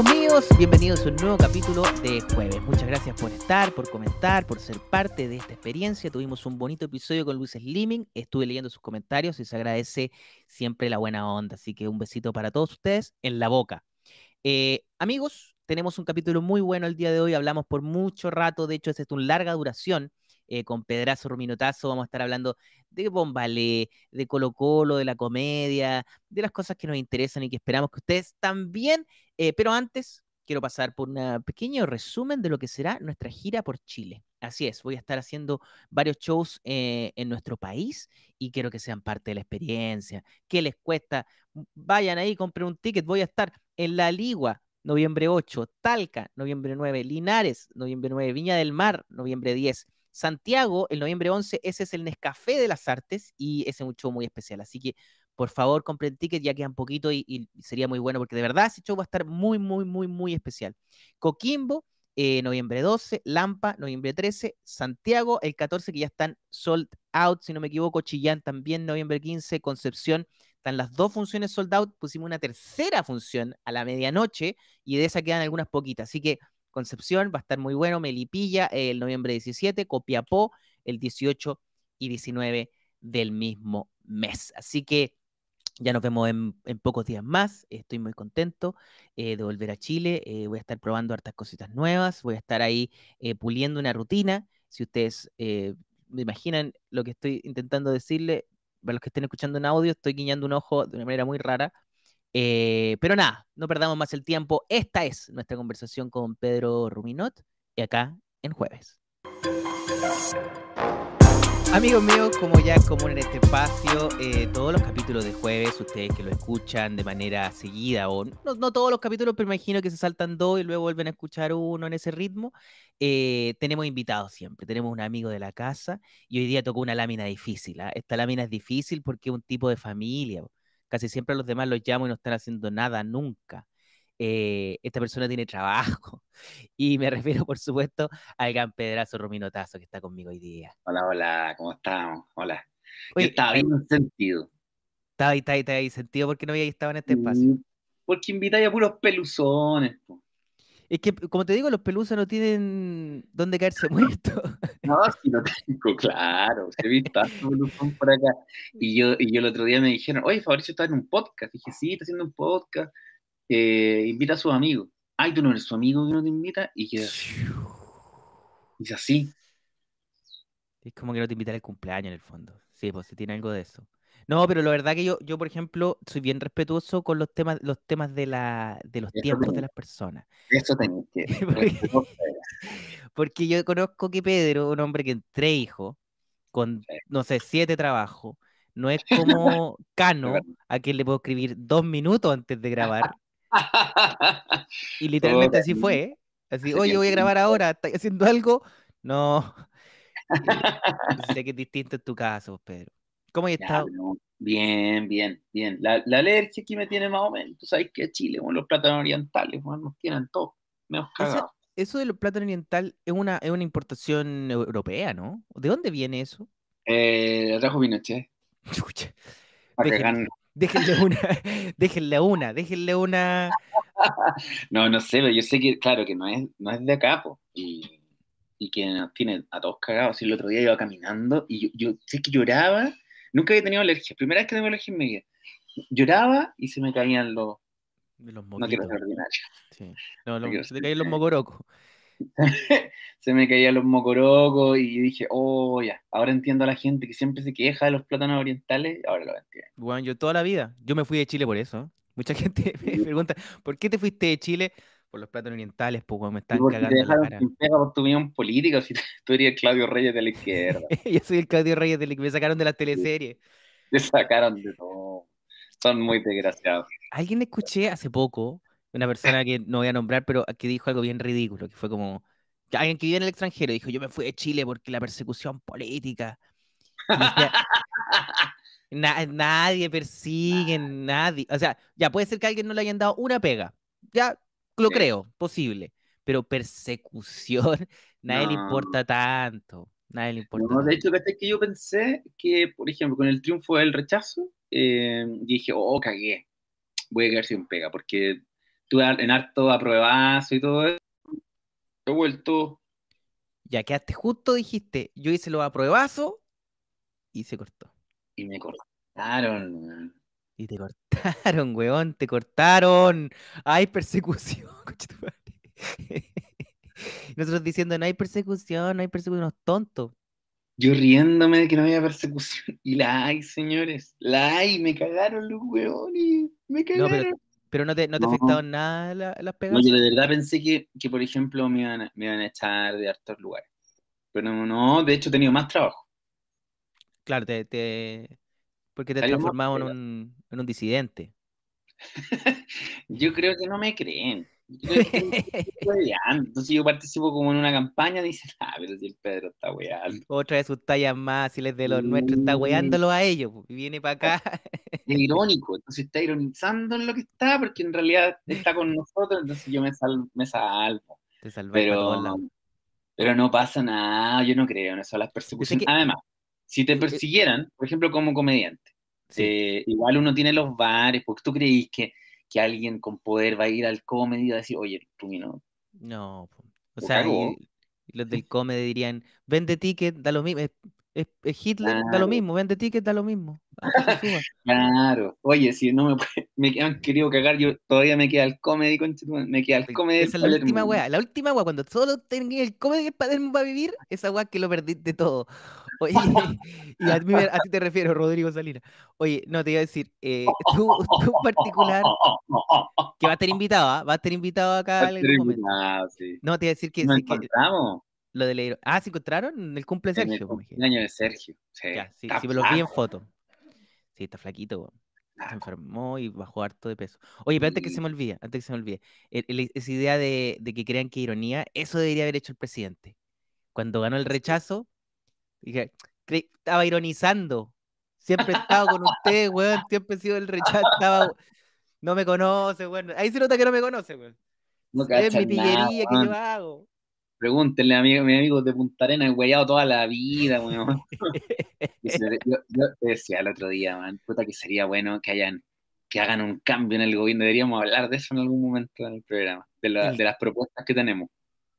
amigos míos, bienvenidos a un nuevo capítulo de jueves. Muchas gracias por estar, por comentar, por ser parte de esta experiencia. Tuvimos un bonito episodio con Luis Sliming. estuve leyendo sus comentarios y se agradece siempre la buena onda. Así que un besito para todos ustedes en la boca. Eh, amigos, tenemos un capítulo muy bueno el día de hoy, hablamos por mucho rato, de hecho es una larga duración. Eh, con Pedrazo Ruminotazo vamos a estar hablando de Bombalé, de Colo Colo, de la comedia, de las cosas que nos interesan y que esperamos que ustedes también. Eh, pero antes, quiero pasar por un pequeño resumen de lo que será nuestra gira por Chile. Así es, voy a estar haciendo varios shows eh, en nuestro país y quiero que sean parte de la experiencia. ¿Qué les cuesta? Mm, vayan ahí, compren un ticket. Voy a estar en La Ligua, noviembre 8, Talca, noviembre 9, Linares, noviembre 9, Viña del Mar, noviembre 10, Santiago, el noviembre 11, ese es el Nescafé de las Artes y es un show muy especial. Así que, por favor, compren ticket ya quedan poquito y, sería muy bueno porque de verdad ese show va a estar muy, muy, muy, muy especial. Coquimbo, eh, noviembre 12, Lampa, noviembre 13, Santiago, el 14, que ya están sold out, si no me equivoco, Chillán también, noviembre 15, Concepción, están las dos funciones sold out, pusimos una tercera función a la medianoche y de esa quedan algunas poquitas. Así que Concepción, va a estar muy bueno, Melipilla el noviembre 17, Copiapó el 18 y 19 del mismo mes. Así que ya nos vemos en, pocos días más, estoy muy contento eh, de volver a Chile, eh, voy a estar probando hartas cositas nuevas, voy a estar ahí eh, puliendo una rutina, si ustedes me imaginan lo que estoy intentando decirle, para los que estén escuchando en audio, estoy guiñando un ojo de una manera muy rara, eh, pero nada, no perdamos más el tiempo. Esta es nuestra conversación con Pedro Ruminot y acá en jueves. Amigos míos, como ya es común en este espacio, eh, todos los capítulos de jueves, ustedes que lo escuchan de manera seguida, o no, todos los capítulos, pero imagino que se saltan dos y luego vuelven a escuchar uno en ese ritmo, eh, tenemos invitados siempre, tenemos un amigo de la casa y hoy día tocó una lámina difícil. ¿ah? Esta lámina es difícil porque es un tipo de familia. Casi siempre a los demás los llamo y no están haciendo nada nunca. Eh, esta persona tiene trabajo. Y me refiero, por supuesto, al gran pedrazo Romino que está conmigo hoy día. Hola, hola, ¿cómo estamos? Hola. está Yo estaba bien sentido. Estaba ahí, estaba ahí, estaba ahí sentido porque no había estado en este espacio. Mm, porque invitáis a puros peluzones. Es que, como te digo, los pelusos no tienen dónde caerse muertos. No, sí lo tengo, claro. Se Y yo, y yo el otro día me dijeron, oye, Fabricio está en un podcast. dije, sí, está haciendo un podcast. Eh, invita a su amigo. Ay, tú no eres su amigo que no te invita. Y queda. Dice así. Es como que no te invita al cumpleaños en el fondo. Sí, pues si tiene algo de eso. No, pero la verdad que yo, yo, por ejemplo, soy bien respetuoso con los temas, los temas de los tiempos de las personas. Eso tengo que. Porque yo conozco que Pedro, un hombre que entre hijos, con, no sé, siete trabajos, no es como Cano, a quien le puedo escribir dos minutos antes de grabar. Y literalmente así fue. Así, oye, voy a grabar ahora, ¿estás haciendo algo? No. sé que es distinto en tu caso, Pedro. ¿Cómo has estado? Bien, bien, bien. La, la, alergia que me tiene más o menos, sabes que Chile, bueno, los plátanos orientales, bueno, nos tienen todos, menos cagados eso del plátano oriental es una, es una importación europea, ¿no? ¿De dónde viene eso? Eh, trajo Pinochet. Déjenle, una, déjenle una, déjenle una. No, no sé, pero yo sé que, claro, que no es, no es de acá, pues. y, que tiene a todos cagados. el otro día iba caminando y yo, yo sé que lloraba. Nunca había tenido alergia, primera vez que tengo alergia en mi Lloraba y se me caían los, los no No, se me caían los mocorocos. se me caían los mocorocos y dije, oh, ya, ahora entiendo a la gente que siempre se queja de los plátanos orientales, ahora lo entiendo. Bueno, yo toda la vida, yo me fui de Chile por eso. Mucha gente me pregunta, ¿por qué te fuiste de Chile? Por los plátanos orientales, pues me están cagando. dejaron la cara. si tú eres el Claudio Reyes de la izquierda. yo soy el Claudio Reyes de la izquierda me sacaron de las teleseries. Te sacaron de todo. Son muy desgraciados alguien escuché hace poco, una persona que no voy a nombrar, pero que dijo algo bien ridículo, que fue como, alguien que vive en el extranjero dijo, yo me fui de Chile porque la persecución política. nadie persigue, ah. nadie. O sea, ya puede ser que a alguien no le hayan dado una pega. Ya lo creo, posible. Pero persecución, nadie le importa tanto. Nadie le importa. de hecho, que yo pensé que, por ejemplo, con el triunfo del rechazo, eh, dije, oh, cagué voy a quedar sin pega, porque tú en harto aprobazo y todo eso, he vuelto. Ya quedaste justo, dijiste, yo hice los apruebazos y se cortó. Y me cortaron. Y te cortaron, weón, te cortaron. Hay persecución, Nosotros diciendo, no hay persecución, no hay persecución, unos tontos. Yo riéndome de que no había persecución. Y la hay, señores. La hay. Me cagaron los hueones. Me cagaron. pero, no te, no te afectaron nada las la pegadas. No, yo de verdad pensé que, por ejemplo, me iban, a, a echar de hartos lugares. Pero no, de hecho he tenido más trabajo. Claro, te, porque te has transformado en un disidente. yo creo que no me creen. Entonces yo participo como en una campaña, dice ah, pero si el Pedro está weando. Otra de sus tallas más, Y les de los nuestros, está weándolo a ellos, pues, y viene para acá. Oh, es irónico, entonces está ironizando en lo que está, porque en realidad está con nosotros, entonces yo me, salvo. Me pero, no pasa nada, yo no creo en eso, las persecuciones. Además, si te eh, eh, persiguieran, por ejemplo, como comediante, eh, igual uno tiene los bares, porque tú creís que alguien con poder va a ir al comedy y a decir, oye, tú no. No, o sea, los del comedy dirían, vende ticket, da lo mismo. Es, Hitler, da lo mismo, vende ticket, da lo mismo. claro, oye, si no me, me han querido cagar, yo todavía me queda el comedy, me queda el comedy. la última la última cuando solo tenía el comedy para va a vivir, esa wea que lo perdí de todo. Oye, y a, ti te refiero, Rodrigo Salinas. Oye, no, te iba a decir, tú, tú, en particular, que va a estar invitado, ¿ah? va a estar invitado acá Invitado, sí. No, te iba a decir que... Nos encontramos. lo de Ah, ¿se encontraron? En el cumple de Sergio. el año de Sergio. Sí, sí, sí me lo vi en foto. Sí, está flaquito, Se enfermó y bajó harto de peso. Oye, pero antes que se me olvide, antes que se me olvide, esa idea de, de, que crean que ironía, eso debería haber hecho el presidente. Cuando ganó el rechazo, Dije, estaba ironizando. Siempre he estado con usted, weón. Siempre he sido el rechazo. No me conoce, weón. Ahí se nota que no me conoce, weón. No es mi pillería hago. Pregúntenle a, mi, amigo de Punta he weyado toda la vida, weón. yo, te decía el otro día, man, puta que sería bueno que hayan que hagan un cambio en el gobierno. Deberíamos hablar de eso en algún momento en el programa, de, las propuestas que tenemos.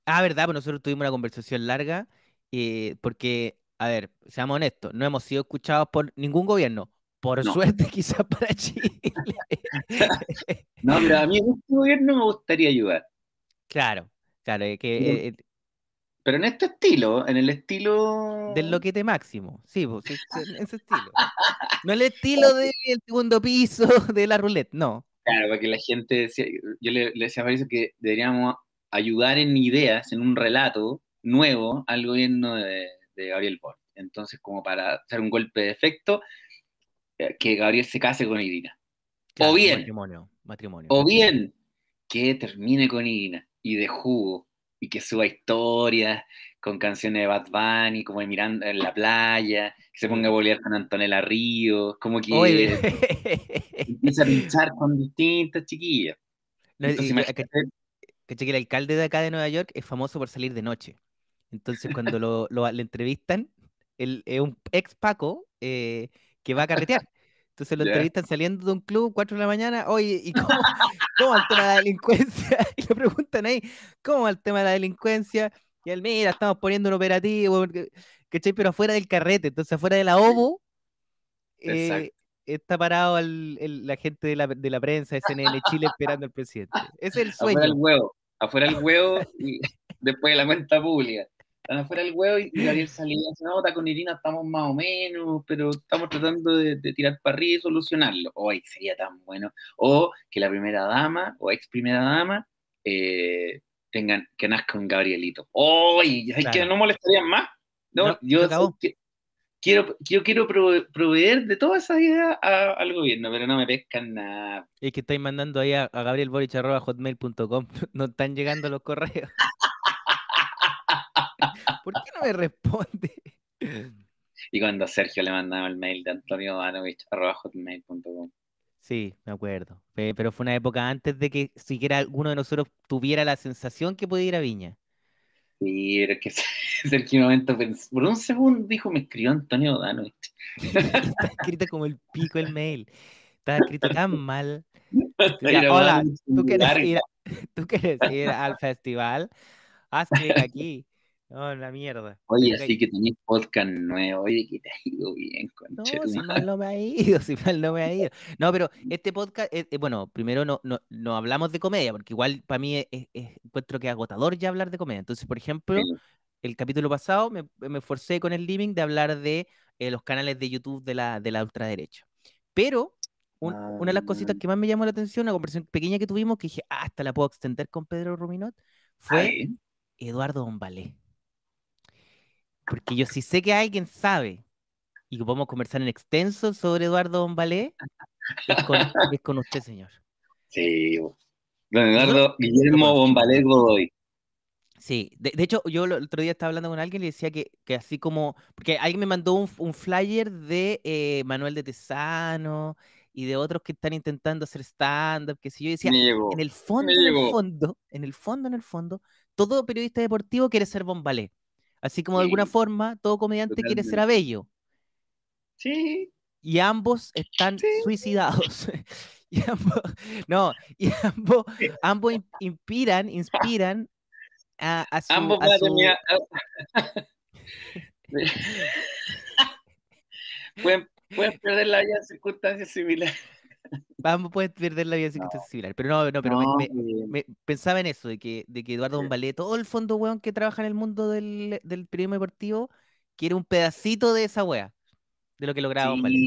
Ah, verdad, pues nosotros tuvimos una conversación larga eh, porque a ver, seamos honestos, no hemos sido escuchados por ningún gobierno. Por suerte, quizás para Chile. no, pero a mí en este gobierno me gustaría ayudar. Claro, claro, que. Eh, eh, pero en este estilo, en el estilo. Del loquete máximo, sí, en ese estilo. No el estilo del segundo piso de la roulette, no. Claro, porque la gente yo le, decía a Mauricio que deberíamos ayudar en ideas, en un relato nuevo al gobierno de, de Gabriel Bond. Entonces, como para hacer un golpe de efecto, eh, que Gabriel se case con Irina. o bien. Matrimonio, matrimonio. O bien que termine con Irina y de jugo y que suba historias con canciones de Bad Bunny, como de Miranda en la playa, que se ponga a bolear con Antonella Río, como que y empieza a pinchar con distintas chiquillas. que el alcalde de acá de Nueva York es famoso por salir de noche. Entonces, cuando lo, entrevistan, él es un ex Paco eh, que va a carretear. Entonces lo entrevistan saliendo de un club, 4 de la mañana, oye, ¿y cómo, cómo tema de la delincuencia? Y le preguntan ahí, ¿cómo el tema de la delincuencia? Y él, mira, estamos poniendo un operativo, que ¿cachai? Pero afuera del carrete, entonces afuera de la OBU eh, está parado la gente de la, de la prensa, CNN Chile, esperando al presidente. es el sueño. Afuera del huevo, afuera el huevo y después de la cuenta pública están afuera el huevo y Gabriel salía no, nota con Irina estamos más o menos, pero estamos tratando de, tirar para arriba y solucionarlo. Hoy sería tan bueno. O que la primera dama o ex primera dama eh, tengan, que nazca un Gabrielito. hoy es que no molestarían más. yo quiero, yo quiero proveer de todas esas ideas al gobierno, pero no me pescan nada. Es que estáis mandando ahí a, a gabrielborich.hotmail.com, no están llegando los correos. ¿Por qué no me responde? Y cuando Sergio le mandaba el mail de Antonio hotmail.com. Sí, me acuerdo. Pero fue una época antes de que siquiera alguno de nosotros tuviera la sensación que podía ir a Viña. Sí, pero es que Sergio un momento pensó, por un segundo dijo, me escribió Antonio Danovich. Está escrito como el pico el mail. Está escrito tan mal. Hola, ¿tú quieres, ir, al festival? Haz clic aquí. No, la mierda. Oye, así que tenés podcast nuevo. Oye, que te ha ido bien, concha. No, si mal no me ha ido, si mal no me ha ido. No, pero este podcast, eh, eh, bueno, primero no, no, hablamos de comedia, porque igual para mí es, encuentro que es agotador ya hablar de comedia. Entonces, por ejemplo, el capítulo pasado me, me, esforcé con el living de hablar de eh, los canales de YouTube de la, ultraderecha. Pero una de las ah. cositas que más me llamó la atención, una conversación pequeña que tuvimos, que dije, hasta ah, la puedo extender con Pedro Ruminot, fue Eduardo Bombalé. Porque yo sí sé que alguien sabe y que podemos conversar en extenso sobre Eduardo Bombalé, es con, con usted, señor. Sí, don Eduardo Guillermo Bombalé Godoy. Sí, de, hecho, yo el otro día estaba hablando con alguien y le decía que, así como. Porque alguien me mandó un, flyer de eh, Manuel de Tesano y de otros que están intentando hacer stand-up, que si yo decía, en el fondo, en el fondo, en el fondo, en el fondo, todo periodista deportivo quiere ser bombalé. Así como de alguna forma todo comediante quiere ser abello. Sí. Y ambos están suicidados. no, y ambos, ambos inspiran, inspiran a, a su, Ambos a pueden, pueden perder la en circunstancias similares. Vamos, puedes perder la vida si no. que similar. Pero no, pero eh, pensaba en eso, de que, de que Eduardo Bombalé, todo el fondo weón que trabaja en el mundo del, del periodismo deportivo, quiere un pedacito de esa wea, de lo que lograba sí, Bombalé.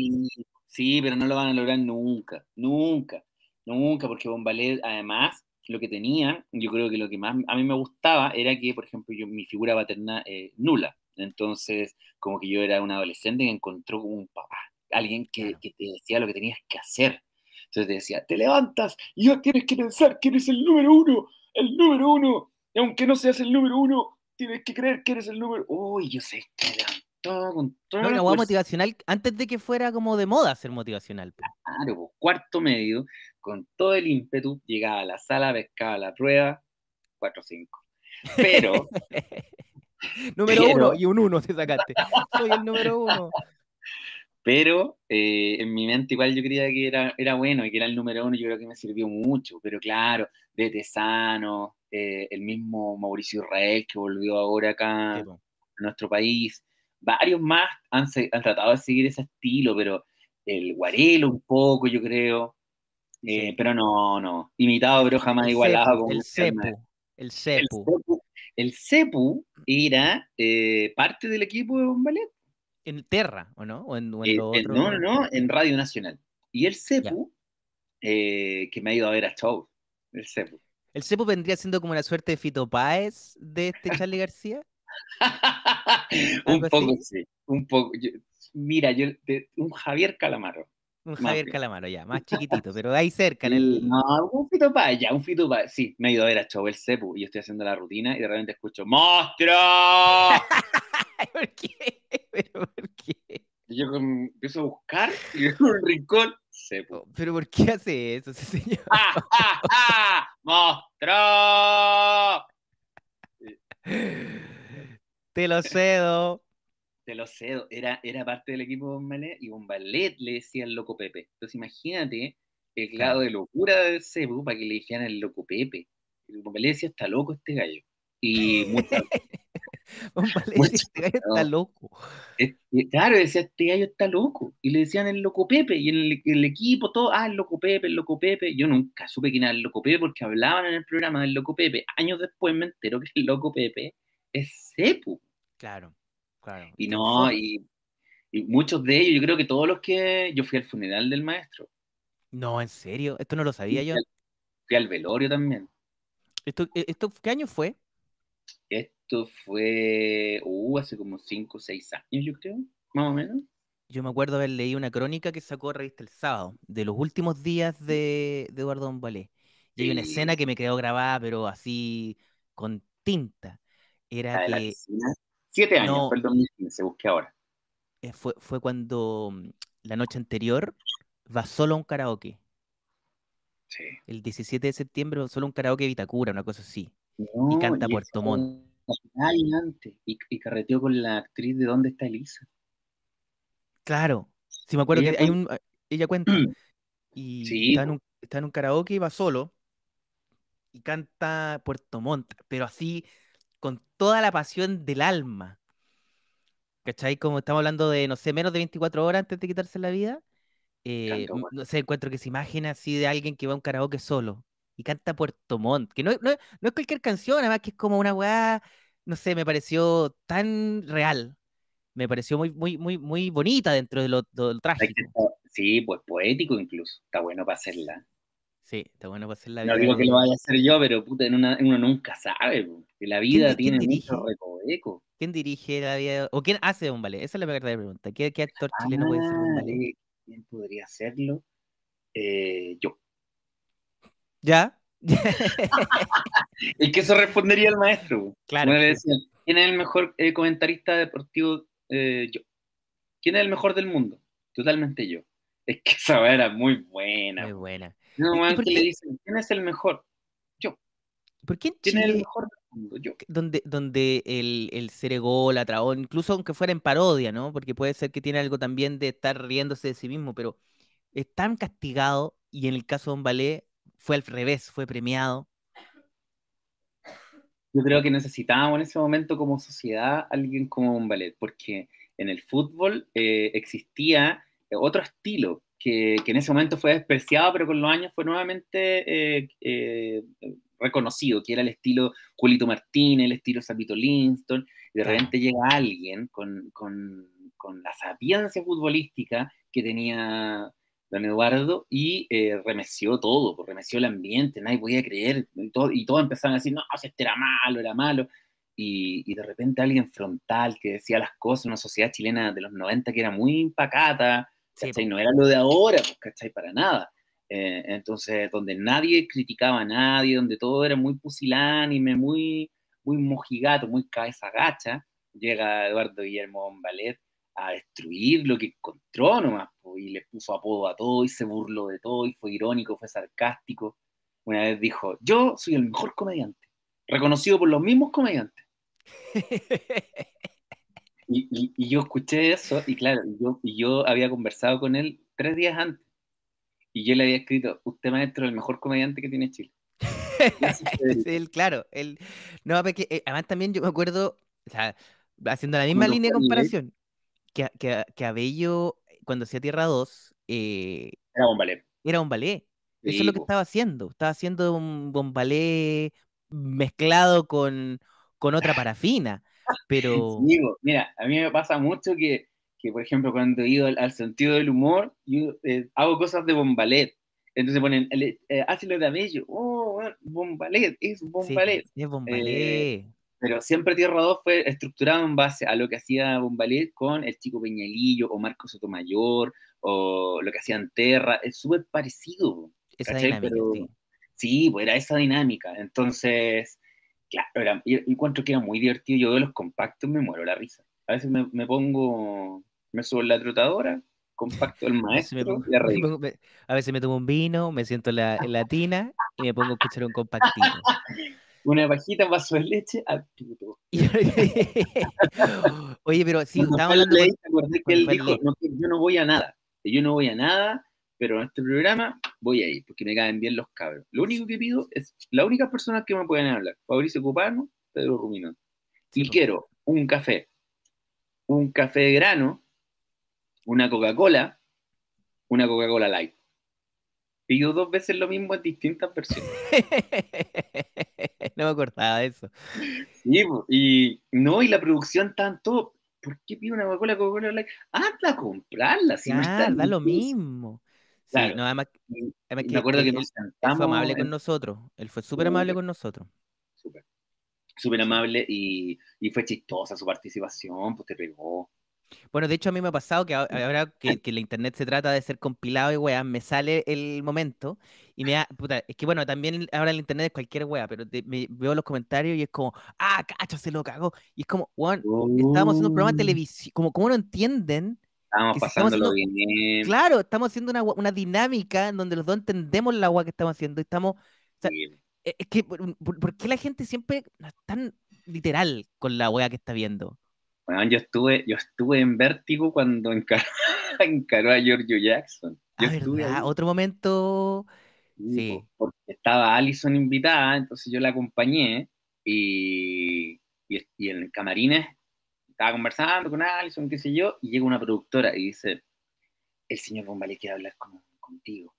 Sí, pero no lo van a lograr nunca, nunca, nunca, porque Bombalé, además, lo que tenía, yo creo que lo que más a mí me gustaba era que, por ejemplo, yo, mi figura paterna eh, nula. Entonces, como que yo era un adolescente que encontró un papá, alguien que, que te decía lo que tenías que hacer entonces te decía, te levantas y ya tienes que pensar que eres el número uno, el número uno. Y aunque no seas el número uno, tienes que creer que eres el número. uno. Uy, yo sé que con todo. No, una motivacional antes de que fuera como de moda ser motivacional. Claro, pues, cuarto medio, con todo el ímpetu, llegaba a la sala, pescaba la prueba, 4-5. Pero. número uno, y un uno te sacaste. Soy el número uno. Pero eh, en mi mente igual yo creía que era, bueno y que era el número uno, yo creo que me sirvió mucho, pero claro, de Tesano, eh, el mismo Mauricio Israel que volvió ahora acá a nuestro país, varios más han, tratado de seguir ese estilo, pero el Guarelo un poco, yo creo, eh, pero no, no, imitado pero jamás igualado. el, cepu, el, cepu. el Cepu. El Cepu era parte del equipo de Bombalet en Terra, ¿o no? ¿O en, eh, eh, No, no, en Radio Nacional. Y el CEPU, eh, que me ha ido a ver a show, el CEPU. ¿El CEPU vendría siendo como la suerte de Fito Páez de este Charlie García? un poco, sí, un poco. mira, yo, un Javier Calamaro. Un Javier Calamaro, ya, más chiquitito, pero ahí cerca en el. No, un Fito Páez, ya, un Fito Páez. Sí, me ha ido a ver a show el CEPU y yo estoy haciendo la rutina y de repente escucho ¡Monstruo! ¿Por qué? ¿Pero por qué? yo empiezo a buscar y veo un rincón. Oh, ¿Pero por qué hace eso ese señor? ¡Ah, ah, mostró Te lo cedo. Te lo cedo. Era, era parte del equipo de Bombalet y Bombalet le decía el loco Pepe. Entonces imagínate el lado de locura del Sepo para que le dijeran el loco Pepe. Bombalet decía, está loco este gallo. Y Este está loco. Claro, decía, este gallo está loco. Y le decían el loco Pepe, y el, el equipo, todo, ah, el loco Pepe, el loco Pepe. Yo nunca supe quién era el loco Pepe porque hablaban en el programa del loco Pepe. Años después me entero que el loco Pepe es Cepu. Claro, claro. Y no, y, y muchos de ellos, yo creo que todos los que. Yo fui al funeral del maestro. No, en serio, esto no lo sabía yo. Fui al velorio también. ¿Esto, e, esto, ¿Qué año fue? Esto fue uh, hace como 5 o 6 años, yo creo, más o menos. Yo me acuerdo haber leído una crónica que sacó revista el sábado, de los últimos días mm. de, Eduardo Balé Y hay una escena que me quedó grabada, pero así con tinta. Era ah, que. Siete años, no, fue el 2015, busqué ahora. Eh, fue, cuando mm, la noche anterior va solo a un karaoke. Sí. El 17 de septiembre va solo un karaoke de Vitacura, una cosa así y canta Puerto Montt. y, carreteó con la actriz de ¿Dónde está Elisa? Claro, si me acuerdo que hay un, ah, ella cuenta. y está, en un, karaoke y va solo y canta Puerto Montt, pero así con toda la pasión del alma. ¿Cachai? Como estamos hablando de, no sé, menos de 24 horas antes de quitarse la vida. Eh, no sé, encuentro que se imagina así de alguien que va a un karaoke solo y canta Puerto Montt, que no, no, no es cualquier canción, además que es como una weá, no sé, me pareció tan real, me pareció muy, muy, muy, muy bonita dentro del lo, Sí, pues poético incluso, está bueno para hacerla. Sí, está bueno para hacerla. No digo que lo vaya a hacer yo, pero puta, uno nunca sabe, que la vida tiene mucho recoveco. ¿Quién dirige la vida? ¿O quién hace un ballet? Esa es la verdadera pregunta. ¿Qué, actor chileno puede ser un ah, ballet? ¿Quién podría hacerlo? Eh, yo. ¿Ya? y que eso respondería el maestro. Claro. ¿Quién es el mejor eh, comentarista deportivo? Eh, yo. ¿Quién es el mejor del mundo? Totalmente yo. Es que esa era muy buena. Muy buena. No, le dicen, ¿quién es el mejor? Yo. ¿Por qué ¿Quién es el mejor del mundo? Yo. Donde, donde el, el la o incluso aunque fuera en parodia, ¿no? Porque puede ser que tiene algo también de estar riéndose de sí mismo, pero es tan castigado, y en el caso de un ballet, fue al revés, fue premiado. Yo creo que necesitábamos en ese momento como sociedad alguien como un ballet, porque en el fútbol eh, existía eh, otro estilo que, en ese momento fue despreciado, pero con los años fue nuevamente eh, reconocido, que era el estilo Julito Martínez, el estilo Sapito Linston, de repente llega alguien con, la sapiencia futbolística que tenía don Eduardo, y eh, remeció todo, pues, remeció el ambiente, nadie podía creer, y, todo, y todos empezaron a decir, no, este era malo, era malo. Y, de repente alguien frontal que decía las cosas, una sociedad chilena de los 90 que era muy impacata, pues. No era lo de ahora, pues, ¿cachai? Para nada. Eh, entonces, donde nadie criticaba a nadie, donde todo era muy pusilánime, muy, muy mojigato, muy cabeza gacha, llega Eduardo Guillermo Bombalet a destruir lo que encontró nomás, y le puso apodo a todo, y se burló de todo, y fue irónico, fue sarcástico. Una vez dijo, yo soy el mejor comediante, reconocido por los mismos comediantes. y, yo escuché eso, y claro, yo, y yo había conversado con él tres días antes, y yo le había escrito, usted maestro es el mejor comediante que tiene Chile. él, claro, él, no, porque, eh, además también yo me acuerdo, o sea, haciendo la misma línea de comparación que, que, que Abello, cuando hacía Tierra 2, eh, era un ballet. Era Eso es lo que estaba haciendo. Estaba haciendo un bombalé mezclado con, con otra parafina. Pero. mira, a mí me pasa mucho que, que por ejemplo, cuando he ido al, sentido del humor, yo eh, hago cosas de bombalet. Entonces ponen, eh, eh hazlo de abello. Oh, bombalet, es bombalet. es bombalet. Pero siempre Tierra 2 fue estructurado en base a lo que hacía Bombalet con el chico Peñalillo o Marcos Sotomayor o lo que hacía Terra. Es súper parecido. Esa Pero, sí. Pues era esa dinámica. Entonces, claro, era, yo encuentro que era muy divertido. Yo veo los compactos me muero la risa. A veces me, pongo, me subo en la trotadora, compacto el maestro. a veces me tomo un vino, me siento la, en la tina y me pongo a escuchar un compactito. una pajita, un vaso de leche, al puto. Oye, pero si hablando... yo no voy a nada, yo no voy a nada, pero en este programa voy a ir, porque me caen bien los cabros. Lo único que pido es, la única persona que me pueden hablar, Fabricio Copano, Pedro Ruminón. y quiero un café, un café de grano, una Coca-Cola, una Coca-Cola Light pidió dos veces lo mismo en distintas versiones. no me acordaba de eso. Sí, y no, y la producción tanto. ¿Por qué pido una Coca-Cola, Coca-Cola Anda a comprarla, si no está da lo mismo. Sí, no, además, me acuerdo que, nos Fue amable con nosotros. Él fue súper amable con nosotros. Súper. Súper amable y, y, fue chistosa su participación, pues te pegó. Bueno, de hecho a mí me ha pasado que ahora que, que la internet se trata de ser compilado y weá, me sale el momento y me da, puta, es que bueno, también ahora el internet es cualquier weá, pero me, veo los comentarios y es como, ah, cacho, se lo cagó. Y es como, weón, oh. estábamos haciendo un programa de uh. televisión, como, ¿cómo no entienden? Estamos pasándolo bien. Claro, estamos haciendo una, una, dinámica en donde los dos entendemos la weá que estamos haciendo y estamos... O e, es que, ¿por, qué la gente siempre es tan literal con la weá que está viendo? Bueno, yo estuve, yo estuve en vértigo cuando encaró, a Giorgio Jackson. Ah, otro momento. Sí. Porque estaba Allison invitada, entonces yo la acompañé y, y, el en camarines estaba conversando con Allison, qué sé yo, y llega una productora y dice, el señor Bombalé quiere hablar contigo.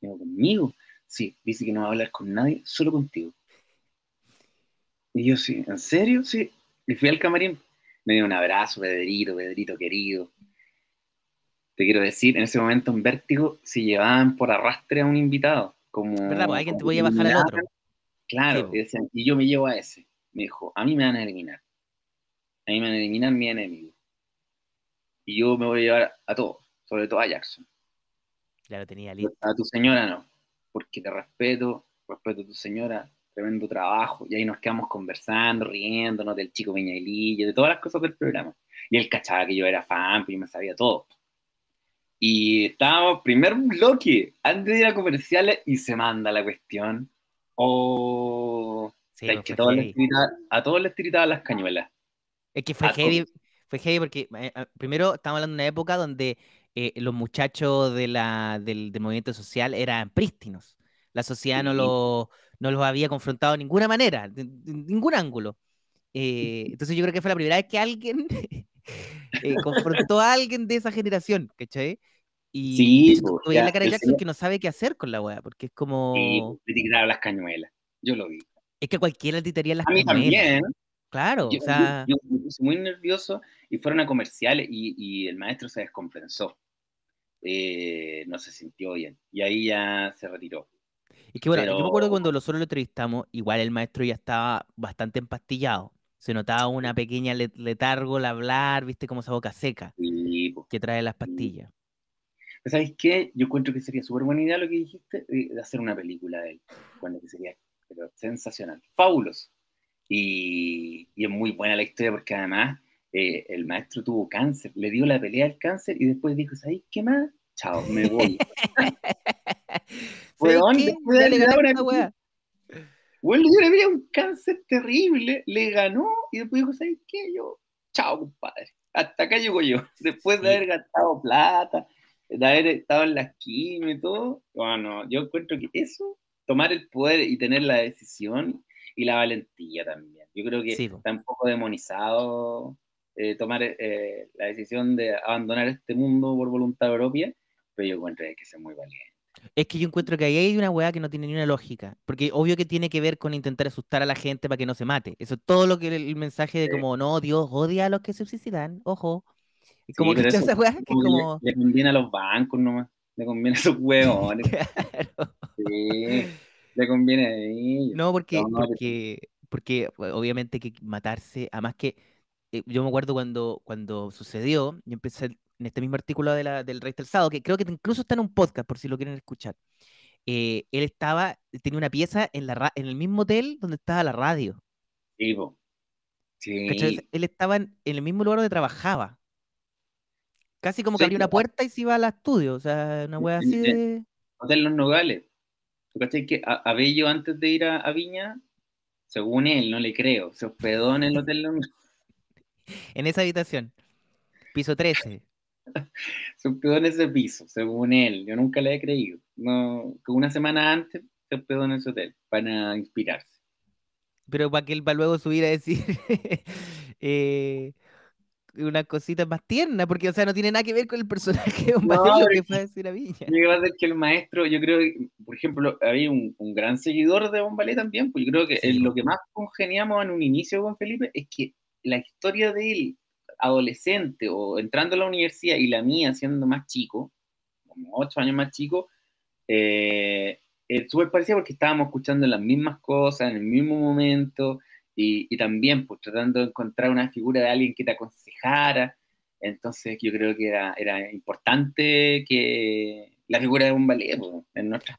¿conmigo? Sí, dice que no va a hablar con nadie, solo contigo. Y yo sí, ¿en serio? Sí. Y fui al camarín, me dio un abrazo, Pedrito, Pedrito querido. Te quiero decir, en ese momento en Vértigo si llevaban por arrastre a un invitado. Como, ¿Verdad? Pues, alguien te a bajar al otro. Claro, y yo me llevo a ese. Me dijo, a mí me van a eliminar. A mí me van a eliminar mi enemigo. Y yo me voy a llevar a todos, sobre todo a Jackson. Ya tenía listo. A tu señora no, porque te respeto, respeto a tu señora, tremendo trabajo. Y ahí nos quedamos conversando, riéndonos del chico Viñailillo, de todas las cosas del programa. Y él cachaba que yo era fan, pues yo me sabía todo. Y estábamos, primer bloque, antes de ir a comerciales, y se manda la cuestión. o oh, pues, a todos les tiritaban las cañuelas. Es que fue heavy, porque eh, eh, primero estábamos hablando de una época donde eh, los muchachos de del movimiento social eran prístinos. La sociedad no, lo, no los había confrontado de ninguna manera, de, ningún ángulo. Eh, entonces yo creo que fue la primera vez que alguien eh, confrontó a alguien de esa generación, ¿cachai? Y sí, la cara de que no sabe qué hacer con la weá, porque es como... Sí, a las cañuelas, yo lo vi. Es que cualquiera le tiraría las a mí También. Claro, o sea... Yo, me puse muy nervioso y fueron a comerciales y, el maestro se descompensó. Eh, no se sintió bien y ahí ya se retiró. Es que bueno, yo me acuerdo cuando nosotros lo entrevistamos, igual el maestro ya estaba bastante empastillado. Se notaba una pequeña letargo al hablar, viste, como esa boca seca sí, que trae las pastillas. ¿Sabés ¿Sabes qué? Yo encuentro que sería súper buena idea lo que dijiste, eh, de hacer una película de él. Bueno, que sería sensacional, fabuloso. Y, es muy buena la historia porque además eh, el maestro tuvo cáncer, le dio la pelea al cáncer y después dijo, ¿sabes qué más? Chao, me voy. fue donde le una Bueno, yo le veía un cáncer terrible, le ganó y después dijo, ¿sabes qué? Yo, chao, compadre. Hasta acá llego yo. Después de haber gastado plata, de haber estado en la esquina y todo, bueno, yo encuentro que eso, tomar el poder y tener la decisión y la valentía también. Yo creo que está un poco demonizado eh, tomar eh, la decisión de abandonar este mundo por voluntad propia, pero yo encuentro que es muy valiente. Es que yo encuentro que ahí hay una weá que no tiene ni una lógica. Porque obvio que tiene que ver con intentar asustar a la gente para que no se mate. Eso es todo lo que el, mensaje de como, no, Dios odia a los que se suicidan, ojo. Y como que esa es que como. Le, conviene a los bancos nomás. Le conviene a esos weones. claro. Sí. Le conviene a ellos. No, porque, porque, pues, obviamente que matarse, además que eh, yo me acuerdo cuando, cuando sucedió, yo empecé en este mismo artículo del Rey del Sábado, que creo que incluso está en un podcast, por si lo quieren escuchar. Eh, él estaba, tenía una pieza en, en el mismo hotel donde estaba la radio. Sí, Él estaba en, el mismo lugar donde trabajaba. Casi como que había una puerta y se iba al estudio, o sea, una hueá así de... Hotel Los Nogales. que a, Bello antes de ir a, Viña, según él, no le creo, se hospedó en el Hotel Los Nogales? en esa habitación, piso 13. Se en ese piso, según él. Yo nunca le he creído. No, que una semana antes se quedó en ese hotel para inspirarse. Pero para que él va luego subir a decir eh, una cosita más tierna, porque o sea, no tiene nada que ver con el personaje de Lo que fue a decir a Viña. Lo que que el maestro, yo creo por ejemplo, había un, gran seguidor de Bombalé también, pues yo creo que lo que más congeniamos en un inicio con Felipe es que la historia de él adolescente o entrando a la universidad y la mía siendo más chico, como ocho años más chico, eh, es súper parecido porque estábamos escuchando las mismas cosas en el mismo momento y, también pues tratando de encontrar una figura de alguien que te aconsejara. Entonces yo creo que era, importante que la figura de un ballet, pues, en nuestra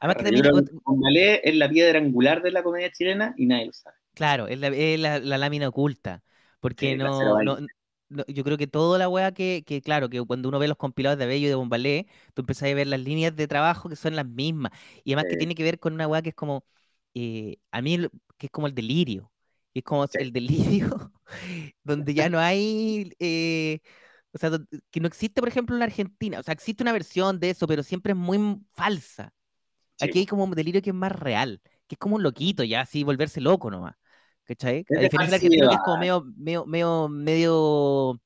un ballet es la piedra angular de la comedia chilena y nadie lo sabe. Claro, es la, lámina oculta, porque no, yo creo que toda la weá que, claro, que cuando uno ve los compilados de Bello y de Bombalé, tú empiezas a ver las líneas de trabajo que son las mismas. Y además que tiene que ver con una weá que es como, eh, a mí, que es como el delirio. Es como el delirio, donde ya no hay, eh, o sea, que no existe, por ejemplo, en la Argentina. O sea, existe una versión de eso, pero siempre es muy falsa. Aquí hay como un delirio que es más real, que es como un loquito ya, así, volverse loco nomás. ¿Cachai? que creo que es como medio, medio, medio,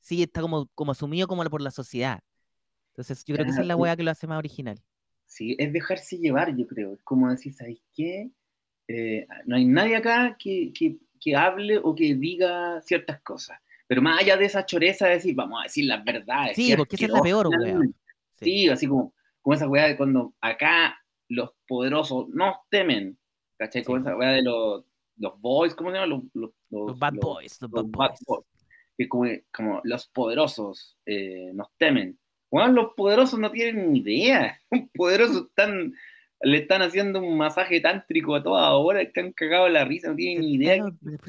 sí, está como, como asumido como por la sociedad. Entonces yo creo que esa es la weá que lo hace más original. Sí, es dejarse llevar, yo creo. Es como decir, ¿sabes qué? Eh, no hay nadie acá que, que, que, hable o que diga ciertas cosas. Pero más allá de esa choreza, de decir, vamos a decir las verdades. Sí, porque esa es la peor, weá. Sí. así como, como esa weá de cuando acá los poderosos nos temen. ¿Cachai? Como esa weá de los los boys, ¿cómo se llama? Los, los, bad boys, los, bad, boys. Que como, como, los poderosos eh, nos temen. Bueno, los poderosos no tienen ni idea. Los poderosos están, le están haciendo un masaje tántrico a toda hora, están cagados la risa, no tienen ni idea.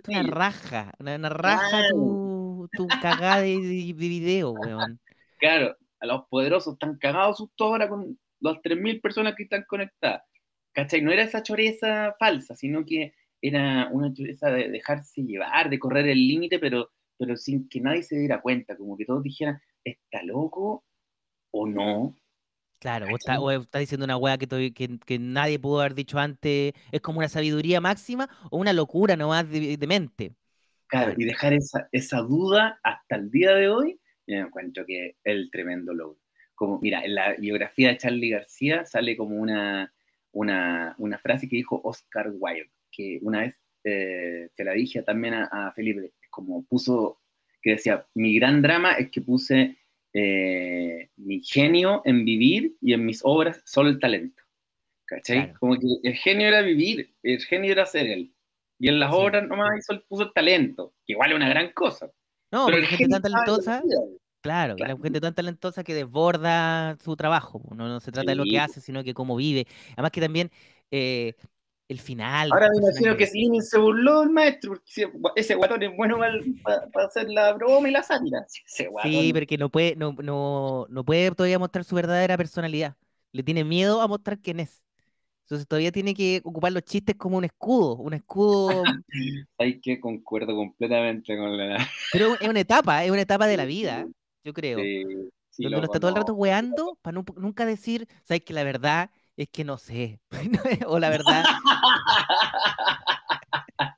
una raja, una, raja tu, cagada de, video, weón. Claro, a los poderosos están cagados sus ahora con las 3.000 personas que están conectadas. ¿Cachai? No era esa choreza falsa, sino que era una chuleza de dejarse llevar, de correr el límite, pero, pero sin que nadie se diera cuenta, como que todos dijeran, ¿está loco o no? Claro, o está diciendo una weá que, nadie pudo haber dicho antes, es como una sabiduría máxima o una locura nomás de, mente. Claro, y dejar esa, duda hasta el día de hoy, me encuentro que es el tremendo logro. Como, mira, en la biografía de Charlie García sale como una, una, una frase que dijo Oscar Wilde, que una vez te eh, se la dije también a, Felipe, como puso, que decía, mi gran drama es que puse eh, mi genio en vivir y en mis obras solo el talento. ¿Cachai? Como que el genio era vivir, el genio era ser él. Y en las obras nomás hizo, puso el talento, que igual es una gran cosa. No, pero la gente tan talentosa. Claro, hay la gente tan talentosa que desborda su trabajo. No, no se trata de lo que hace, sino que cómo vive. Además que también eh, el final. Ahora me pues, imagino que se burló el maestro. Ese guatón es bueno para, hacer la broma y la sátira. Sí, porque no puede, no, puede todavía mostrar su verdadera personalidad. Le tiene miedo a mostrar quién es. Entonces todavía tiene que ocupar los chistes como un escudo, un escudo. Hay que concuerdo completamente con la. Pero es una etapa, es una etapa de la vida, yo creo. Sí, donde lo, está todo el rato weando para nunca decir, sabes que la verdad es que no sé. o la verdad.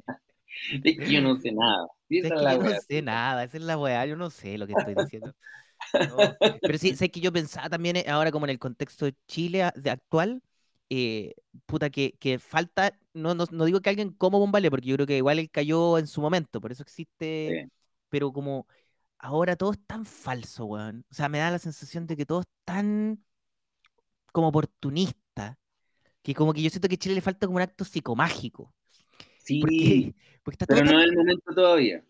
es que yo no sé nada. Es que yo no sé nada, esa es la weá, yo no sé lo que estoy diciendo. Pero sí, sé que yo pensaba también eh, ahora como en el contexto de Chile de actual, eh, puta, que, falta, no, digo que alguien como bombale, porque yo creo que igual él cayó en su momento, por eso existe, pero como ahora todo es tan falso, weón. O sea, me da la sensación de que todo es tan como oportunista que como que yo siento que a Chile le falta como un acto psicomágico. Sí, pero no es el momento todavía.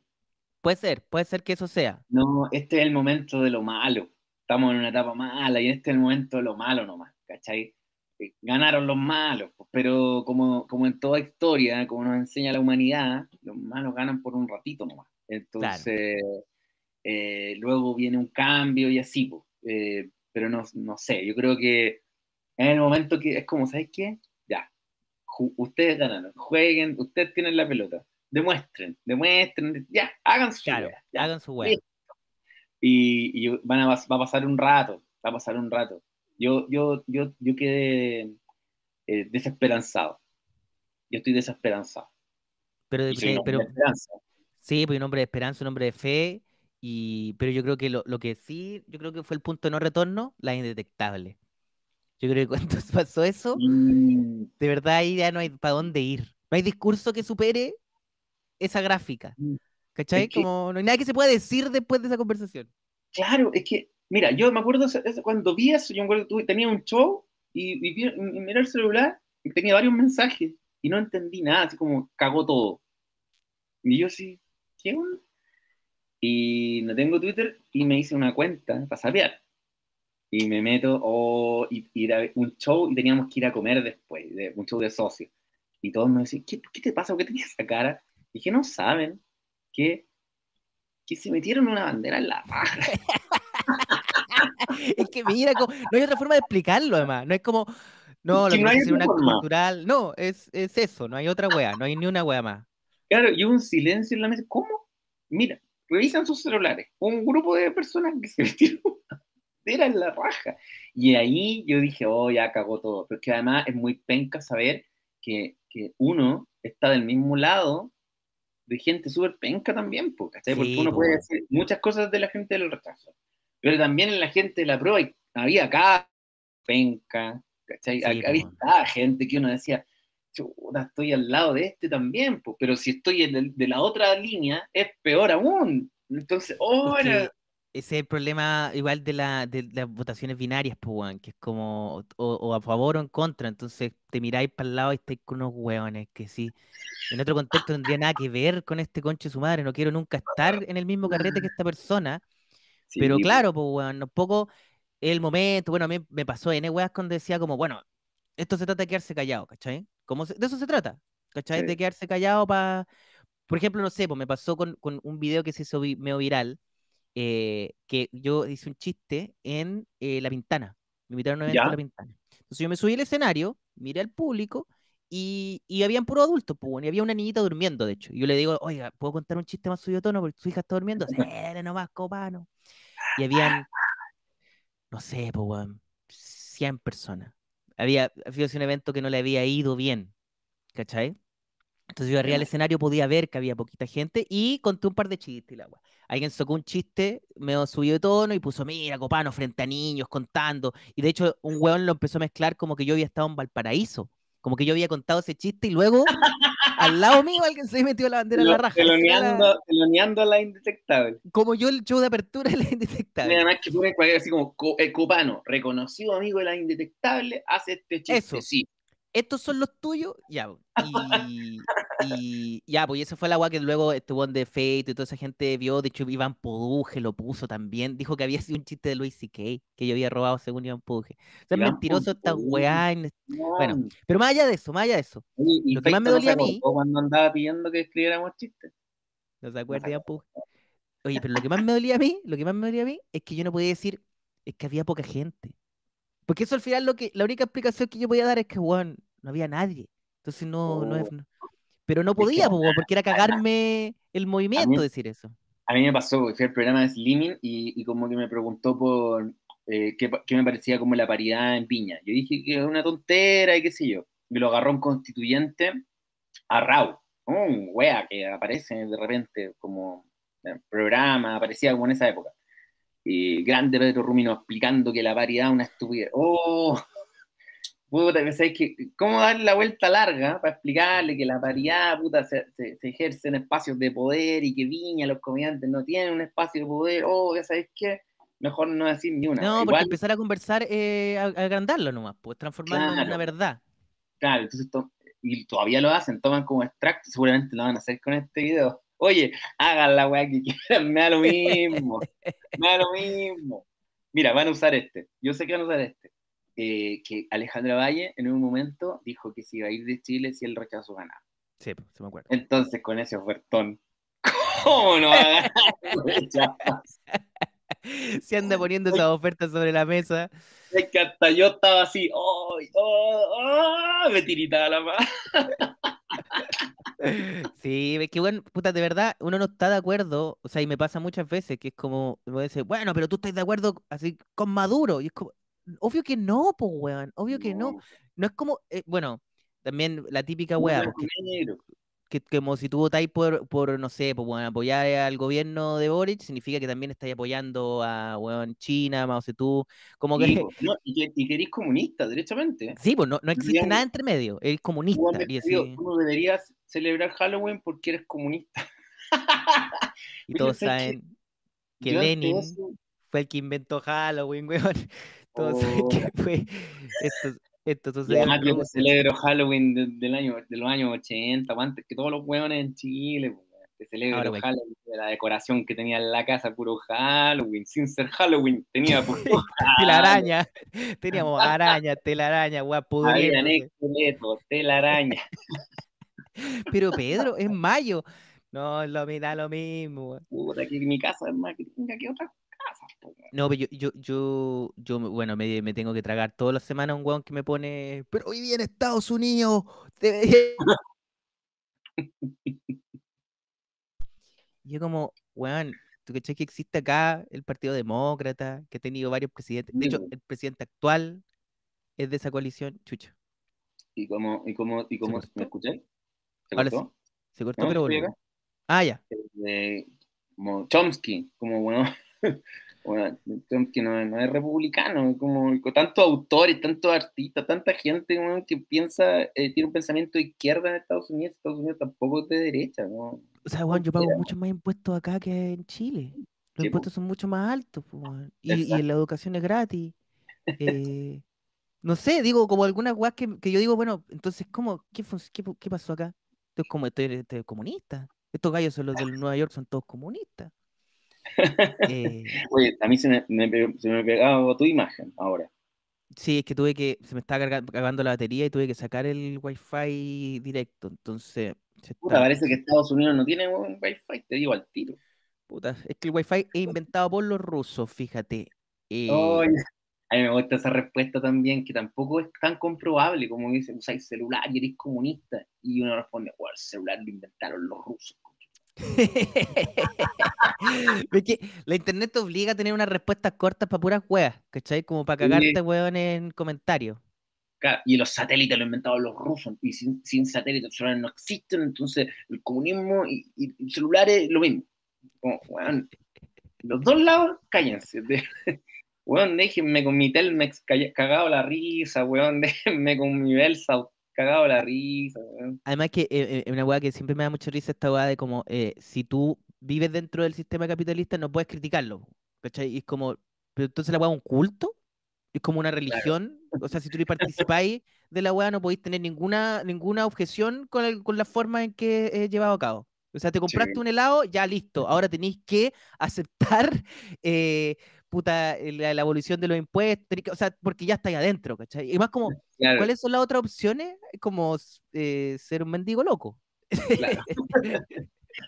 Puede ser, puede ser que eso sea. No, este es el momento de lo malo. Estamos en una etapa mala y este es el momento de lo malo nomás, ¿cachai? Eh, ganaron los malos, pues, pero como, como en toda historia, como nos enseña la humanidad, los malos ganan por un ratito nomás. Entonces, eh, luego viene un cambio y así, pues, eh, pero no sé, yo creo que en el momento que es como, ¿sabes qué? Ya, ustedes ganaron, jueguen, ustedes tienen la pelota, demuestren, demuestren, ya, hagan su claro, hagan su Y, van a, va a pasar un rato, va a pasar un rato. Yo, yo, yo, yo quedé eh, desesperanzado. Yo estoy desesperanzado. Pero, pero, sí, pues un hombre de esperanza, un hombre de fe. pero yo creo que lo, lo que sí, yo creo que fue el punto de no retorno, la indetectable. Yo creo que cuando pasó eso, mm. de verdad ahí ya no hay para dónde ir. No hay discurso que supere esa gráfica. Mm. ¿Cachai? Como no hay nada que se pueda decir después de esa conversación. Claro, es que, mira, yo me acuerdo cuando vi eso, yo me acuerdo que tenía un show y, miré el celular y tenía varios mensajes y no entendí nada, así como cagó todo. Y yo sí, ¿qué Y no tengo Twitter y me hice una cuenta para sapear y me meto, o oh, un show y teníamos que ir a comer después, de, un show de socios. Y todos me decían, ¿qué, te pasa? ¿Por qué tenías esa cara? Y dije, no saben que, se metieron una bandera en la paja. es que mira, como, no hay otra forma de explicarlo, además. No es como, no, lo que, no es una forma. cultural. No, es, es, eso, no hay otra wea, no hay ni una wea más. Claro, y un silencio en la mesa. ¿Cómo? Mira, revisan sus celulares. Un grupo de personas que se metieron era en la raja. Y ahí yo dije, oh, ya cagó todo. Pero es que además es muy penca saber que, uno está del mismo lado de gente súper penca también, porque uno puede decir muchas cosas de la gente del rechazo. Pero también en la gente de la prueba había acá penca, ¿cachai? había gente que uno decía, Chuta, estoy al lado de este también, pero si estoy de la otra línea, es peor aún. Entonces, oh, ese es el problema igual de, las votaciones binarias, pues, que es como o, a favor o en contra. Entonces te miráis para el lado y estáis con unos hueones que sí. En otro contexto no tendría nada que ver con este conche su madre. No quiero nunca estar en el mismo carrete que esta persona. pero claro, pues, un poco el momento. Bueno, a mí me pasó en weas cuando decía como, bueno, esto se trata de quedarse callado, ¿cachai? Como de eso se trata, ¿cachai? De quedarse callado para. Por ejemplo, no sé, pues me pasó con, un video que se hizo medio viral eh, que yo hice un chiste en eh, La Pintana. Me invitaron a un evento en La Pintana. Entonces yo me subí al escenario, miré al público y, y habían puro adulto pues, y había una niñita durmiendo, de hecho. yo le digo, oiga, ¿puedo contar un chiste más suyo tono? Porque su hija está durmiendo. Era nomás, copano. Y habían, no sé, pues, 100 personas. Había, había un evento que no le había ido bien, ¿cachai? Entonces yo arriba al escenario podía ver que había poquita gente y conté un par de chistes y la guay alguien sacó un chiste, me subió de tono y puso, mira, Copano frente a niños contando. Y de hecho, un weón lo empezó a mezclar como que yo había estado en Valparaíso. Como que yo había contado ese chiste y luego, al lado mío, alguien se metió la bandera en la raja. Teloneando, a la indetectable. Como yo el show de apertura de la indetectable. Y además que pone cualquier así como, el eh, Copano, reconocido amigo de la indetectable, hace este chiste. Sí estos son los tuyos, ya. Y, ya, pues esa fue la agua que luego estuvo en The Fate y toda esa gente vio. De hecho, Iván Poduje lo puso también. Dijo que había sido un chiste de Luis C.K. que yo había robado según Iván Poduje. O sea, mentiroso esta weá. Este, bueno, pero más allá de eso, más allá de eso. lo que más me dolía a mí. Cuando andaba pidiendo que escribiéramos chistes. No se acuerda, Iván Poduje. Oye, pero lo que más me dolía a mí, lo que más me dolía a mí es que yo no podía decir, es que había poca gente. Porque eso al final lo que, la única explicación que yo podía dar es que, weón, no había nadie. Entonces no, no, oh. Pero no podía, porque era cagarme el movimiento decir eso. A mí me pasó, fui al programa de Slimming y, como que me preguntó por eh, qué, me parecía como la paridad en Piña. Yo dije que era una tontera y qué sé yo. Me lo agarró un constituyente a Raúl. Un wea que aparece de repente como programa, aparecía como en esa época grande Pedro Rumino explicando que la variedad es una estupidez. ¡Oh! Puta, que ¿Cómo dar la vuelta larga para explicarle que la paridad puta, se, ejerce en espacios de poder y que Viña, los comediantes no tienen un espacio de poder? ¡Oh! ¿Ya sabéis qué? Mejor no decir ni una. No, porque empezar a conversar, eh, agrandarlo nomás, pues transformarlo en una verdad. Claro, entonces, y todavía lo hacen, toman como extracto, seguramente lo van a hacer con este video. Oye, hagan la weá que quieran, me da lo mismo, me da lo mismo. Mira, van a usar este, yo sé que van a usar este. Eh, que Alejandra Valle en un momento dijo que se iba a ir de Chile si el rechazo ganaba. Sí, se pues, me acuerdo. Entonces, con ese ofertón, ¿cómo no va a ganar se anda poniendo esas ofertas sobre la mesa. Es que hasta yo estaba así, ¡ay, oh, oh, me tiritaba la mano. Sí, es que bueno, puta, de verdad, uno no está de acuerdo, o sea, y me pasa muchas veces que es como, dice, bueno, pero tú estás de acuerdo así con Maduro, y es como, obvio que no, pues, weón, obvio que no. No, es como, eh, bueno, también la típica weá, que como si tú votáis por, no sé, por pues, apoyar al gobierno de Boric, significa que también estáis apoyando a bueno, China, Mao Zedong, como que... Y, no, y, que eres comunista, directamente. Sí, pues no, existe nada entre medio, eres comunista. Y deberías celebrar Halloween porque eres comunista. y todos saben que, Lenin fue el que inventó Halloween, weón. Todos saben oh. que fue... Esto, esto, entonces, celebro Halloween de, del año, los años 80, antes que todos los hueones en Chile, celebro Halloween, de la decoración que tenía en la casa, puro Halloween, sin ser Halloween, tenía puro telaraña, teníamos araña, telaraña, guapo. tela telaraña. Pero Pedro, es mayo. No, lo, me da lo mismo. Puta, en mi casa es más gringa que otra no, pero yo, yo, yo, bueno, me, tengo que tragar todas las semanas un weón que me pone, pero hoy viene Estados Unidos. Y yo como, weón, ¿tú sabes que existe acá el Partido Demócrata, que ha tenido varios presidentes? De hecho, mm. el presidente actual es de esa coalición, chucha. ¿Y cómo, y cómo, y cómo me escuché? ¿Se cortó? Se cortó, pero Ah, ya. Eh, como Chomsky, como bueno. bueno, que no, es republicano, como tantos autores, tantos artistas, tanta gente que piensa, eh, tiene un pensamiento de izquierda en Estados Unidos, Estados Unidos tampoco es de derecha, O sea, Juan, yo pago mucho más impuestos acá que en Chile. Los impuestos son mucho más altos, y, y, la educación es gratis. Eh, no sé, digo, como algunas guas que, que, yo digo, bueno, entonces, ¿cómo? ¿Qué, qué, pasó acá? Entonces, como estoy comunista. Estos gallos son los de Nueva York, son todos comunistas. Eh, Oye, a mí se me, se pegaba tu imagen ahora. Sí, es que tuve que, se me estaba cargando la batería y tuve que sacar el wifi directo, entonces... Puta, parece que Estados Unidos no tiene wi wifi, te digo al tiro. Puta, es que el wifi es inventado por los rusos, fíjate. Eh, a mí me gusta esa respuesta también, que tampoco es tan comprobable como dice, usáis celular y eres comunista. Y uno responde, el celular lo inventaron los rusos. la internet te obliga a tener unas respuestas cortas para puras huevas, ¿cachai? Como para cagarte, huevón, en comentarios. Y los satélites lo inventaron los rusos, y sin, satélites los celulares no existen, entonces el comunismo y, celulares lo mismo. los dos lados, cállense. Weón, déjenme con mi Telmex cagado la risa, weón, déjenme con mi Belsa cagado la risa. Además que eh, eh, es una hueá que siempre me da mucha risa esta hueá de como, eh, si tú vives dentro del sistema capitalista no puedes criticarlo, ¿cachai? Y es como, pero entonces la hueá es un culto, es como una religión, o sea, si tú participáis de la weá no podéis tener ninguna, ninguna objeción con, el, con la forma en que es llevado a cabo. O sea, te compraste un helado, ya listo. Ahora tenéis que aceptar eh, puta, eh, la, evolución de los impuestos, o sea, porque ya está ahí adentro, Y más como, ¿cuáles son las otras opciones? Como eh, ser un mendigo loco.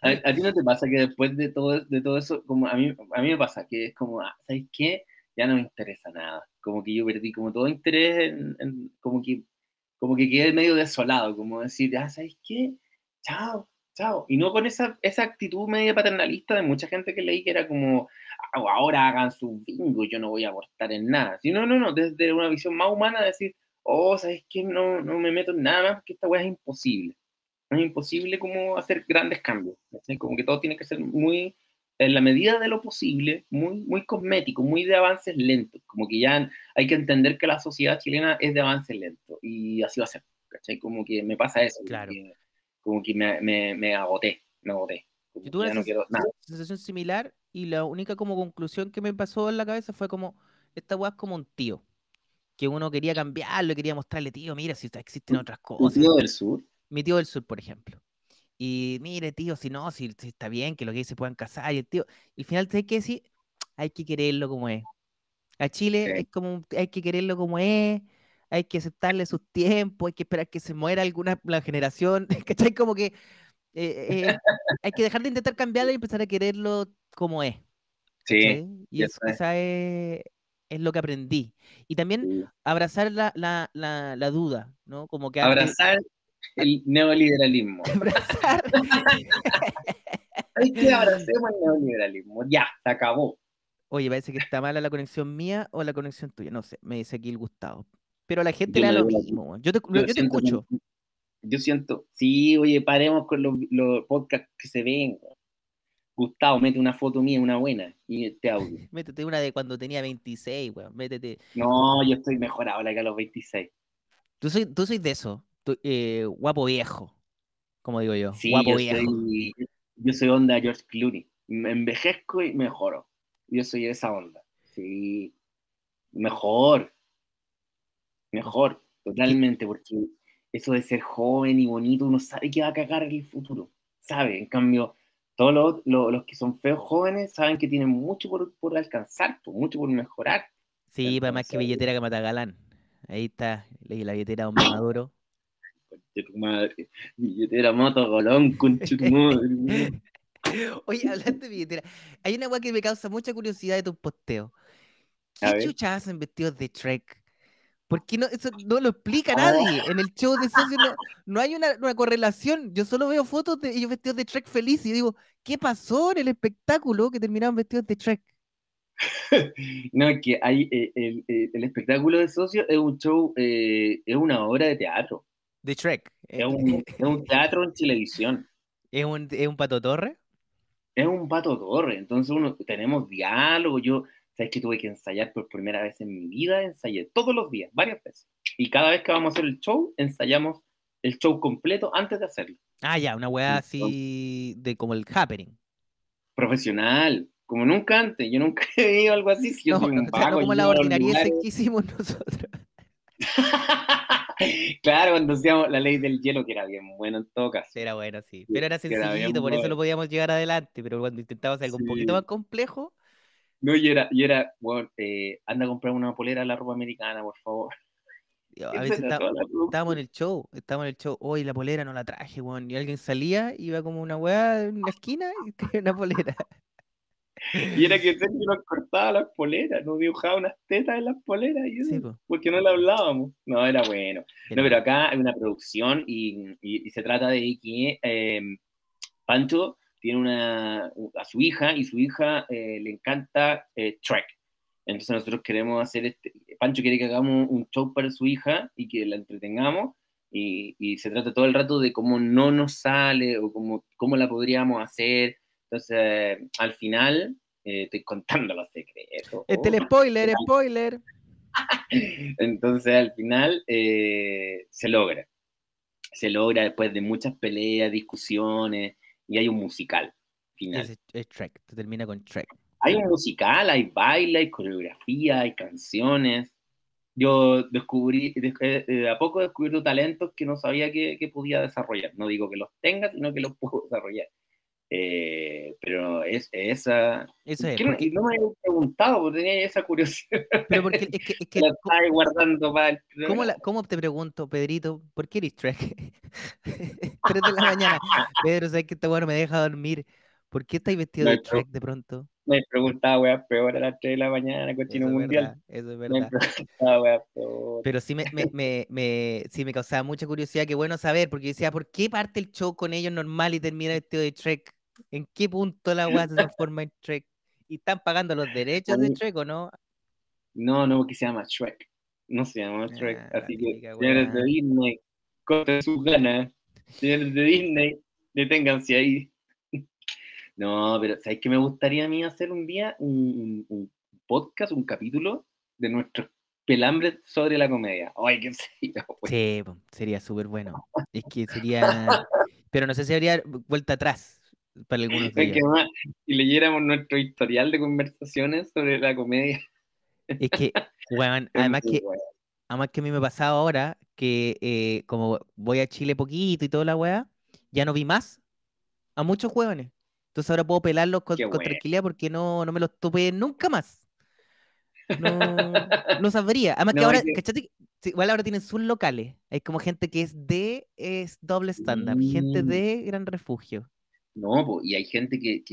a, ti no te pasa que después de todo, de todo eso, como a mí, a mí me pasa que es como, ah, ¿sabes qué? Ya no me interesa nada. Como que yo perdí como todo interés en, como que como que quedé medio desolado, como decir, ah, ¿sabes qué? Chao, chao. Y no con esa, esa actitud medio paternalista de mucha gente que leí que era como, ahora hagan su bingo, yo no voy a abortar en nada. Sino, no, no, desde una visión más humana, decir, oh, ¿sabes qué? No, no me meto en nada más porque esta weá es imposible. Es imposible como hacer grandes cambios. Como que todo tiene que ser muy, en la medida de lo posible, muy, muy cosmético, muy de avances lentos. Como que ya hay que entender que la sociedad chilena es de avances lentos y así va a ser. ¿Cachai? Como que me pasa eso. Como que, me, me, agoté, me agoté. una sensación similar y la única como conclusión que me pasó en la cabeza fue como, esta weá es como un tío, que uno quería cambiarlo, quería mostrarle, tío, mira, si existen otras cosas. Mi tío del sur. Mi tío del sur, por ejemplo. Y mire, tío, si no, si, está bien, que los que se puedan casar, y tío, al final hay que decir, hay que quererlo como es. A Chile es como, hay que quererlo como es, hay que aceptarle sus tiempos, hay que esperar que se muera alguna la generación, ¿cachai? Como que eh, eh, eh, hay que dejar de intentar cambiarlo y empezar a quererlo como es. Sí. Y eso es, es, lo que aprendí. Y también abrazar la, duda, ¿no? Como que abrazar el neoliberalismo. Abrazar. que abracemos el neoliberalismo. Ya, se acabó. Oye, parece que está mala la conexión mía o la conexión tuya. No sé, me dice aquí el Gustavo. Pero a la gente le da lo mismo. Yo te, escucho. yo siento, sí, oye, paremos con los, podcasts que se ven. Gustavo, mete una foto mía, una buena, y te audio. métete una de cuando tenía 26, weón, métete. No, yo estoy mejor ahora que a los 26. Tú soy, de eso, eh, guapo viejo, como digo yo, sí, guapo yo viejo. Soy, yo soy onda George Clooney, me envejezco y mejoro. Yo soy de esa onda, sí. Mejor, mejor, totalmente, porque eso de ser joven y bonito, uno sabe que va a cagar en el futuro, sabe. En cambio, todos los, que son feos jóvenes saben que tienen mucho por, por alcanzar, por, mucho por mejorar. Sí, para más que billetera que mata galán. Ahí está, la billetera a un Maduro. madre, billetera moto golón, con madre. Oye, hablando de billetera, hay una weá que me causa mucha curiosidad de tus posteos. ¿Qué chuchas hacen vestidos de Trek? Porque no, eso no lo explica oh. nadie. En el show de socios no, hay una, correlación. Yo solo veo fotos de ellos vestidos de Trek feliz y digo, ¿qué pasó en el espectáculo que terminaron vestidos de Trek? no, es que hay, eh, eh, el, espectáculo de socios es un show, eh, es una obra de teatro. De Trek. Es un, teatro en televisión. ¿Es un, pato torre? Es un pato torre. Entonces uno, tenemos diálogo. Yo, ¿Sabes que tuve que ensayar por primera vez en mi vida? Ensayé todos los días, varias veces. Y cada vez que vamos a hacer el show, ensayamos el show completo antes de hacerlo. Ah, ya, una weá así de como el happening. Profesional, como nunca antes. Yo nunca he vivido algo así. como la ordinariedad que hicimos nosotros. claro, cuando hacíamos la ley del hielo, que era bien bueno en todo Era bueno, sí. Pero era sencillito, por eso lo podíamos llegar adelante. Pero cuando intentabas algo un poquito más complejo, no, y era, y era bueno, eh, anda a comprar una polera de la ropa americana, por favor. A veces estábamos en el show, estábamos en el show, hoy la polera no la traje, bueno, Y alguien salía, iba como una weá en una esquina y tenía una polera. Y era que usted nos cortaba las poleras, nos dibujaba unas tetas en las poleras, porque no le hablábamos. No, era bueno. No, pero acá hay una producción y, se trata de que eh, Pancho tiene una, a su hija y su hija eh, le encanta Track... Eh, Trek. Entonces nosotros queremos hacer este, Pancho quiere que hagamos un show para su hija y que la entretengamos y, se trata todo el rato de cómo no nos sale o cómo, cómo la podríamos hacer. Entonces al final eh, estoy contando los secretos. Este es el spoiler, spoiler. Entonces al final se logra. Se logra después de muchas peleas, discusiones, y hay un musical final. Es, track, termina con track. Hay un musical, hay baile, hay coreografía, hay canciones. Yo descubrí, de eh, eh, a poco descubrí talentos que no sabía que, que podía desarrollar. No digo que los tenga, sino que los puedo desarrollar. Eh, pero es, esa. Eso es, no me habían preguntado, porque tenía esa curiosidad. Pero porque es que, es que la estaba guardando mal. ¿Cómo, ¿Cómo, te pregunto, Pedrito, por qué eres track? tres de la mañana. Pedro, ¿sabes que esta bueno me deja dormir? ¿Por qué estáis vestido de track de pronto? Me preguntaba, weá, peor a las 3 de la mañana, cochino eso mundial. eso es verdad. pero sí me, me, me, me, sí me causaba mucha curiosidad, que bueno saber, porque yo decía, ¿por qué parte el show con ellos normal y termina vestido de track? ¿En qué punto la weá se transforma en Shrek? ¿Y están pagando los derechos de Shrek o no? No, no, porque se llama Shrek. No se llama Shrek. Ah, así que, señores de Disney, corten sus ganas. Señores de Disney, deténganse ahí. No, pero ¿sabes qué me gustaría a mí hacer un día? Un, podcast, un capítulo de nuestro pelambre sobre la comedia. Ay, qué Sí, sería súper bueno. Es que sería... Pero no sé si habría vuelta atrás para algunos leyéramos nuestro historial de conversaciones sobre la comedia. Es que, además que, además que a mí me pasado ahora que eh, como voy a Chile poquito y toda la weá, ya no vi más a muchos jóvenes. Entonces ahora puedo pelarlos con, tranquilidad porque no, no me los topé nunca más. No, sabría. Además que ahora, Cachate, igual ahora tienen sus locales. Hay como gente que es de doble estándar gente de Gran Refugio. No, y hay gente que,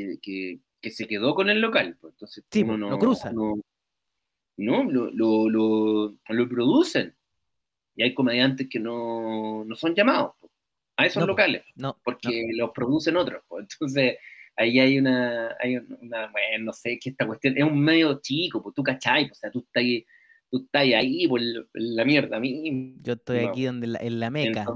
se quedó con el local, entonces no, lo cruzan. No, lo, lo, lo, lo, producen. Y hay comediantes que no, son llamados a esos locales, no, porque los producen otros. entonces, ahí hay una, hay una, bueno, no sé, que esta cuestión es un medio chico, pues tú cachai, o sea, tú estás ahí, tú la mierda. A mí, Yo estoy aquí donde en la meca.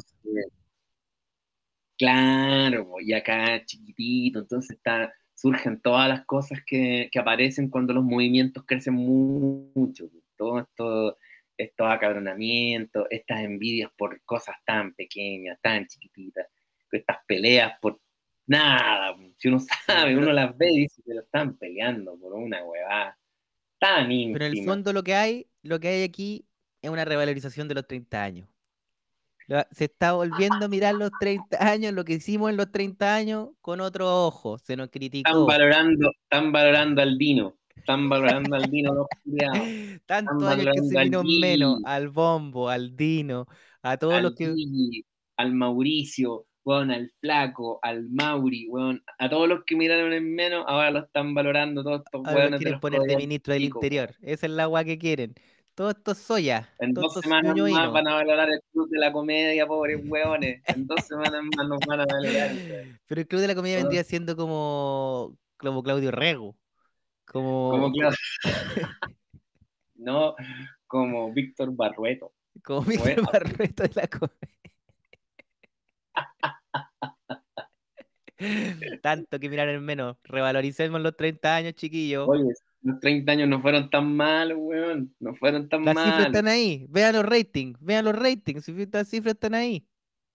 Claro, y acá chiquitito, entonces está, surgen todas las cosas que, aparecen cuando los movimientos crecen mucho. Todo esto, estos acabronamientos, estas envidias por cosas tan pequeñas, tan chiquititas, estas peleas por nada. Si uno sabe, uno las ve y dice, lo están peleando por una huevada tan íntima. Pero en el fondo lo que hay, lo que hay aquí es una revalorización de los 30 años. Se está volviendo a mirar los 30 años, lo que hicimos en los 30 años, con otro ojo. Se nos criticó. Están valorando, están valorando al Dino. Están valorando al Dino Tanto años que se vino menos, al Bombo, al Dino, a todos los que. al Mauricio, al Flaco, al Mauri, weón, a todos los que miraron en menos, ahora lo están valorando todos estos weones. Quieren poner de ministro del interior, esa es la agua que quieren. Todo esto es soya. En dos semanas más van a valorar el Club de la Comedia, pobres hueones. En dos semanas más nos van a valorar. Pero el Club de la Comedia vendría siendo como, como Claudio Rego. Como, Claudio. no, como Víctor Barrueto. Como Víctor Barrueto de la Comedia. Tanto que mirar en menos. Revaloricemos los 30 años, chiquillos los 30 años no fueron tan malos, weón. No fueron tan malos. Las cifras están ahí. Vean los ratings. Vean los ratings. Las cifras están ahí.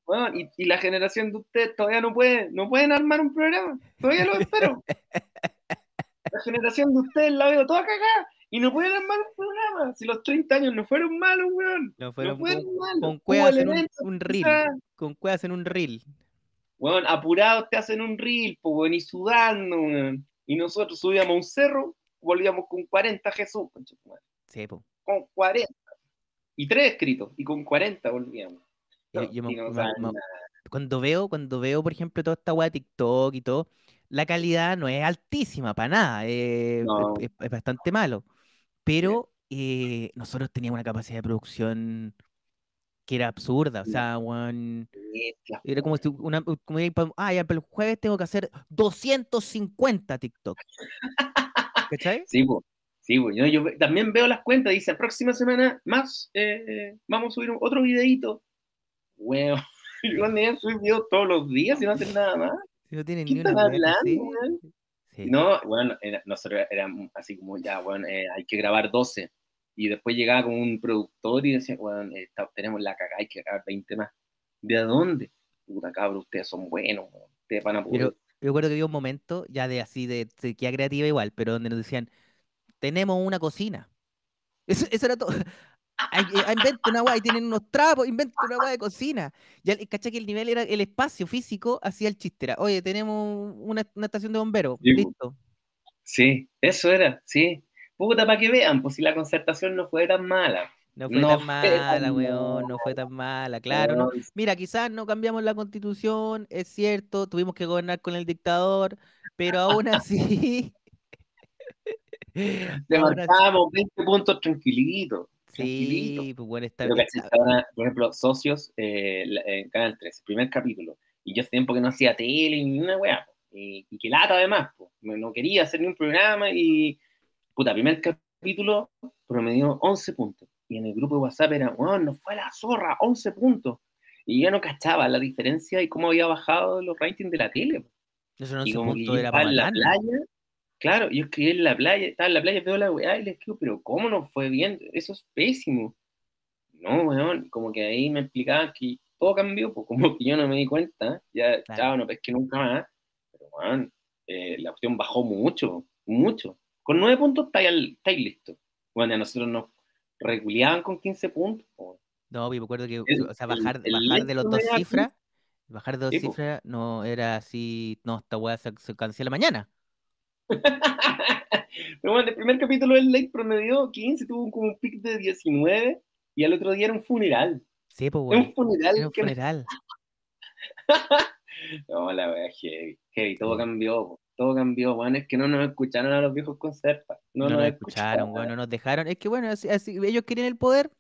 Bueno, y, la generación de ustedes todavía no puede, no pueden armar un programa. Todavía lo espero. la generación de ustedes la veo toda cagada. Y no pueden armar un programa. Si los 30 años no fueron malos, weón. No fueron, malos. Con cuevas. en un, reel. Con cuevas en un reel. Weón, apurados te hacen un reel, pues, weón, y sudando, weón. Y nosotros subíamos un cerro volvíamos con 40 Jesús, sí, po. con 40. Y tres escritos, y con 40 volvíamos. cuando veo, cuando veo, por ejemplo, toda esta weá de TikTok y todo, la calidad no es altísima para nada, eh, es, bastante malo. Pero eh, nosotros teníamos una capacidad de producción que era absurda, o sea, era como si ah, ya, pero el jueves tengo que hacer 250 TikTok. ¿Cachai? Sí, pues. Sí, yo, también veo las cuentas, dice, la próxima semana más, eh, vamos a subir otro videito. Bueno, yo no subir videos todos los días y no hacen nada más. no tienen ni pues, hablando, No, bueno, nosotros éramos así como, ya, bueno, eh, hay que grabar 12. Y después llegaba con un productor y decía, bueno, tenemos la cagada, hay que grabar 20 más. ¿De dónde? Puta cabra, ustedes son buenos, ustedes van a poder... Yo recuerdo que había un momento, ya de así, de sequía creativa igual, pero donde nos decían, tenemos una cocina. Eso, era todo. Eh, ah, inventa una guay, tienen unos trapos, invento una guay de cocina. Ya, caché que el nivel era el espacio físico hacía el chistera. Oye, tenemos una, una estación de bomberos, listo. Sí, eso era, sí. Puta, para que vean, pues si la concertación no fue tan mala. No fue tan mala, weón, no fue tan mala, claro, Mira, quizás no cambiamos la constitución, es cierto, tuvimos que gobernar con el dictador, pero aún así... levantamos 20 puntos tranquilitos. Tranquilito. Sí, pues bueno, está por ejemplo, Socios, en eh, eh, Canal 3, primer capítulo. Y yo hace tiempo que no hacía tele ni una weá. Y, que lata además, no quería hacer ni un programa. Y puta, primer capítulo, promedio 11 puntos y en el grupo de WhatsApp era, bueno, no fue la zorra, 11 puntos. Y yo no cachaba la diferencia y cómo había bajado los ratings de la tele. Eso no y la playa, claro, yo escribí en la playa, estaba en la playa, veo la weá y le escribo, pero ¿cómo no fue bien? Eso es pésimo. No, weón, como que ahí me explicaban que todo cambió, pues como que yo no me di cuenta, ya, chao, no pesqué nunca más. Pero, weón, eh, la opción bajó mucho, mucho. Con nueve puntos estáis listo. Bueno, a nosotros nos reguliaban con 15 puntos. No, me acuerdo que, o sea, bajar, bajar de los dos cifras, bajar de dos cifras no era así, no, esta weá se, cancela mañana. Pero bueno, el primer capítulo del Late promedió 15, tuvo como un pic de 19 y al otro día era un funeral. Sí, pues, bueno, un funeral. Era un funeral. no, la weá heavy, heavy, todo cambió todo cambió, bueno, es que no nos escucharon a los viejos concertas. No, nos, escucharon, bueno, no nos dejaron. Es que bueno, así, ellos querían el poder,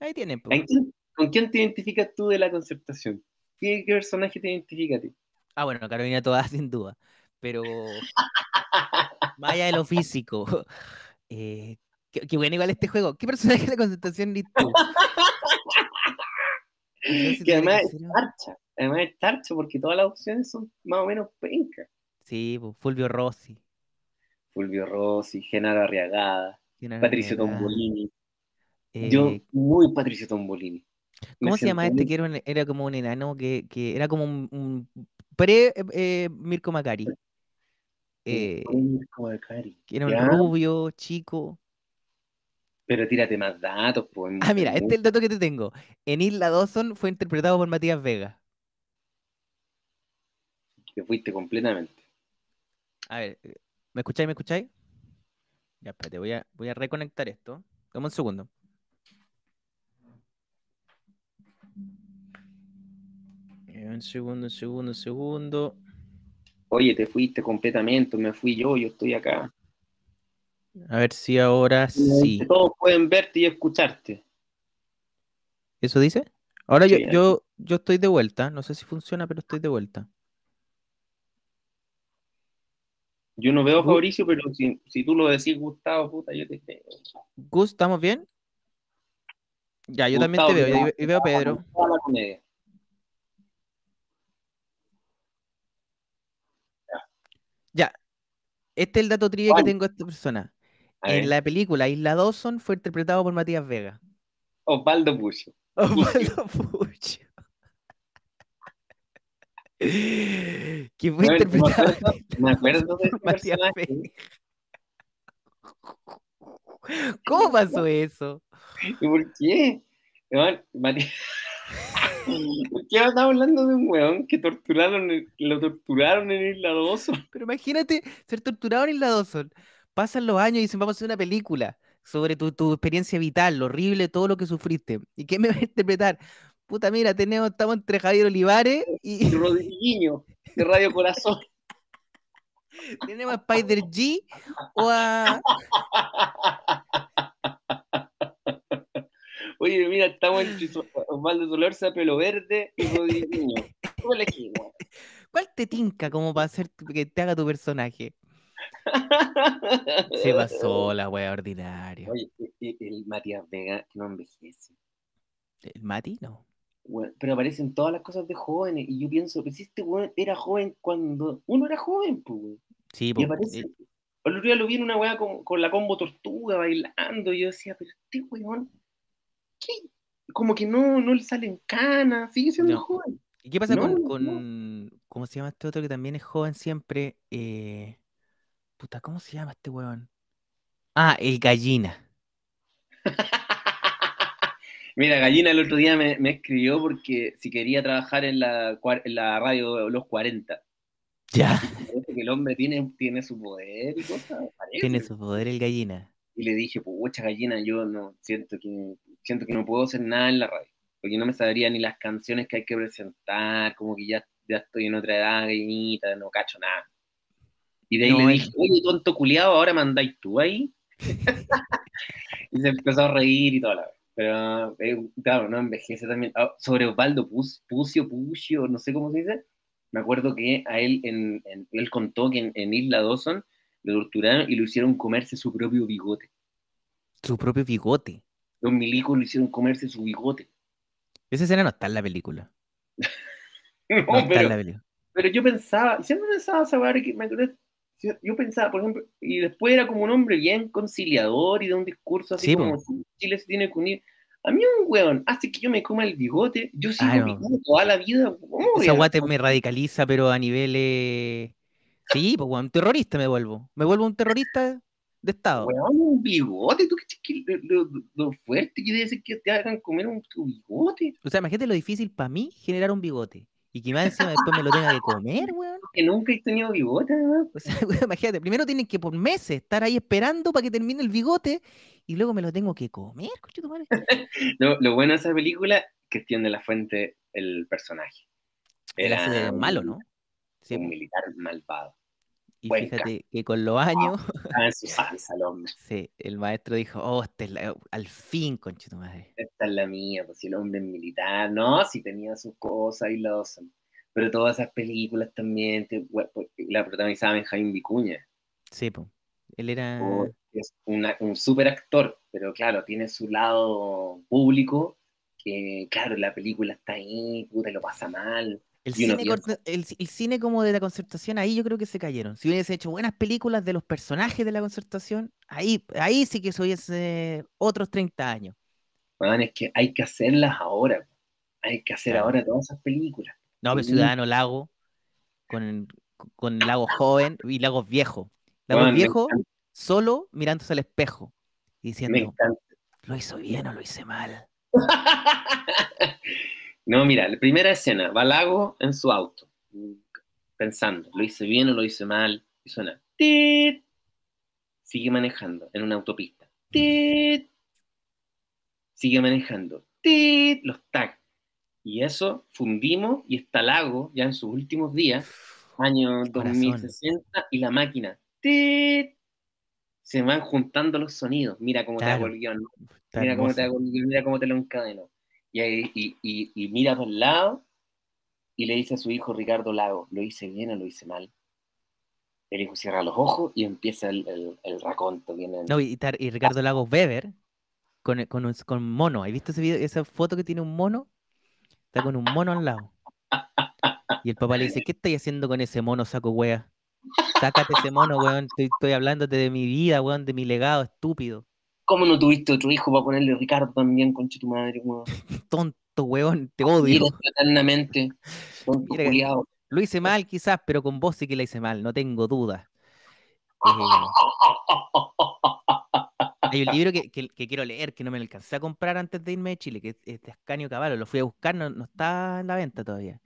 ahí tienen. ¿Con quién te identificas tú de la concertación? ¿Qué, personaje te identifica a ti? Ah, bueno, Carolina toda sin duda, pero vaya de lo físico. Eh, qué, bueno igual este juego. ¿Qué personaje de la concertación ni tú? que además es tarcha, además es tarcha porque todas las opciones son más o menos pencas. Sí, pues, Fulvio Rossi. Fulvio Rossi, Genaro Arriagada, Patricio Tombolini. Yo, eh, muy Patricio Tombolini. ¿Cómo se llama este? era, como un enano, que, que era como un, pre-Mirko Macari. Eh, Mirko Macari. Eh, era un rubio, chico. Pero tírate más datos, Ah, mira, este es el dato que te tengo. En Isla Dawson fue interpretado por Matías Vega. Te fuiste completamente. A ver, eh, ¿me escucháis? ¿Me escucháis? Ya, espérate, voy a, voy a reconectar esto. Dame un segundo. Eh, un segundo, un segundo, un segundo. Oye, te fuiste completamente, me fui yo, yo estoy acá. A ver si ahora sí. Todos pueden verte y escucharte. ¿Eso dice? Ahora yo, yo estoy de vuelta, no sé si funciona, pero estoy de vuelta. Yo no veo a Fabricio, pero si, tú lo decís, Gustavo, puta, yo te estoy. Gus, ¿estamos bien? Ya, yo también te veo. Y veo a Pedro. Ya. Este es el dato trivia que tengo de esta persona. En la película Isla Dawson fue interpretado por Matías Vega. Osvaldo Pucho. Osvaldo Pucho. ¿Qué fue interpretado. Me acuerdo, de ¿Cómo pasó eso? ¿Y por qué? ¿Por qué estaba hablando de un weón que torturaron, lo torturaron en Isla Dawson? Pero imagínate ser torturado en Isla Dawson. Pasan los años y dicen, vamos a hacer una película sobre tu, experiencia vital, lo horrible, todo lo que sufriste. ¿Y qué me va a interpretar? puta, mira, tenemos, estamos entre Javier Olivares y. y de Radio Corazón. tenemos a Spider G o a. Oye, mira, estamos entre Osvaldo Solorza, pelo verde y Rodriguinho. ¿Cuál te tinca como para hacer que te haga tu personaje? Se pasó la wea ordinaria. Oye, el, el Matías Vega no envejece. ¿El Mati? No pero aparecen todas las cosas de jóvenes y yo pienso, si este weón era joven cuando uno era joven, pues. Sí, Y aparece, eh. otro día lo vi en una weá con, la combo tortuga bailando y yo decía, pero este weón, ¿qué? Como que no, no le salen canas, sigue siendo joven. ¿Y qué pasa con, con cómo se llama este otro que también es joven siempre? Eh, puta, ¿cómo se llama este weón? Ah, el gallina. Mira, Gallina el otro día me, escribió porque si quería trabajar en la, la radio Los 40. Ya. el hombre tiene, tiene su poder y cosas. Tiene su poder el gallina. Y le dije, pucha gallina, yo no siento que, siento que no puedo hacer nada en la radio. Porque no me sabría ni las canciones que hay que presentar, como que ya, ya estoy en otra edad, gallinita, no cacho nada. Y de ahí le dije, oye, tonto culiado, ahora mandáis tú ahí. y se empezó a reír y toda la vez. Pero, eh, claro, no envejece también. Ah, sobre Osvaldo Pucio, Pucio, no sé cómo se dice. Me acuerdo que a él, en, él contó que en, Isla Dawson lo torturaron y lo hicieron comerse su propio bigote. ¿Su propio bigote? Los milicos lo hicieron comerse su bigote. Esa escena no está en la película. no, está pero, en la película. pero yo pensaba, siempre pensaba saber que me yo pensaba, por ejemplo, y después era como un hombre bien conciliador y de un discurso así como Chile se tiene que unir. A mí un weón hace que yo me coma el bigote, yo sigo mi toda la vida. Esa guate me radicaliza, pero a niveles... Sí, pues weón, terrorista me vuelvo. Me vuelvo un terrorista de Estado. un bigote, tú que lo, lo, fuerte que debe ser que te hagan comer un bigote. O sea, imagínate lo difícil para mí generar un bigote. Y que más encima después me lo tenga que comer, weón. Que nunca he tenido bigote, pues. weón. imagínate, primero tienen que por meses estar ahí esperando para que termine el bigote y luego me lo tengo que comer, cochito, madre. lo, bueno de esa película, que de la fuente, el personaje. Era, malo, ¿no? Un militar malvado. Y fíjate que con los ah, años. en su el Sí, el maestro dijo, oh, este es la... al fin, conchito madre. Esta es la mía, pues si el hombre es militar, no, si tenía sus cosas y los. Pero todas esas películas también, pues, la protagonizaba Jaime Vicuña. Sí, pues. Él era. un super actor, pero claro, tiene su lado público, que claro, la película está ahí, puta, lo pasa mal el cine, como de la concertación, ahí yo creo que se cayeron. Si hubiese hecho buenas películas de los personajes de la concertación, ahí, ahí sí que se hubiese otros 30 años. bueno es que hay que hacerlas ahora. Hay que hacer ahora todas esas películas. No, pero Ciudadano Lago, con, con Lago Joven y Lago Viejo. Lago Viejo solo mirándose al espejo y diciendo, lo hizo bien o lo hice mal. No, mira, la primera escena, va Lago en su auto, pensando, ¿lo hice bien o lo hice mal? Y suena, Sigue manejando en una autopista. Sigue manejando. Los tags. Y eso fundimos y está Lago ya en sus últimos días, año 2060, y la máquina. Se van juntando los sonidos. Mira cómo te hago el Mira cómo te hago mira cómo te lo encadeno y, y, y, mira para el lado y le dice a su hijo Ricardo Lago, ¿lo hice bien o lo hice mal? El hijo cierra los ojos y empieza el, el, No, y, y Ricardo Lago Weber con, un, mono. ¿Has visto ese esa foto que tiene un mono? Está con un mono al lado. Y el papá le dice, ¿qué estoy haciendo con ese mono, saco wea? Sácate ese mono, weón. Estoy, estoy hablándote de mi vida, weón, de mi legado, estúpido. ¿Cómo no tuviste otro hijo para ponerle Ricardo también, concha tu madre, Tonto, weón, te odio. eternamente. lo hice mal, quizás, pero con vos sí que la hice mal, no tengo dudas. Eh, hay un libro que, quiero leer, que no me alcancé a comprar antes de irme de Chile, que es de Ascanio Caballo, lo fui a buscar, no, está en la venta todavía.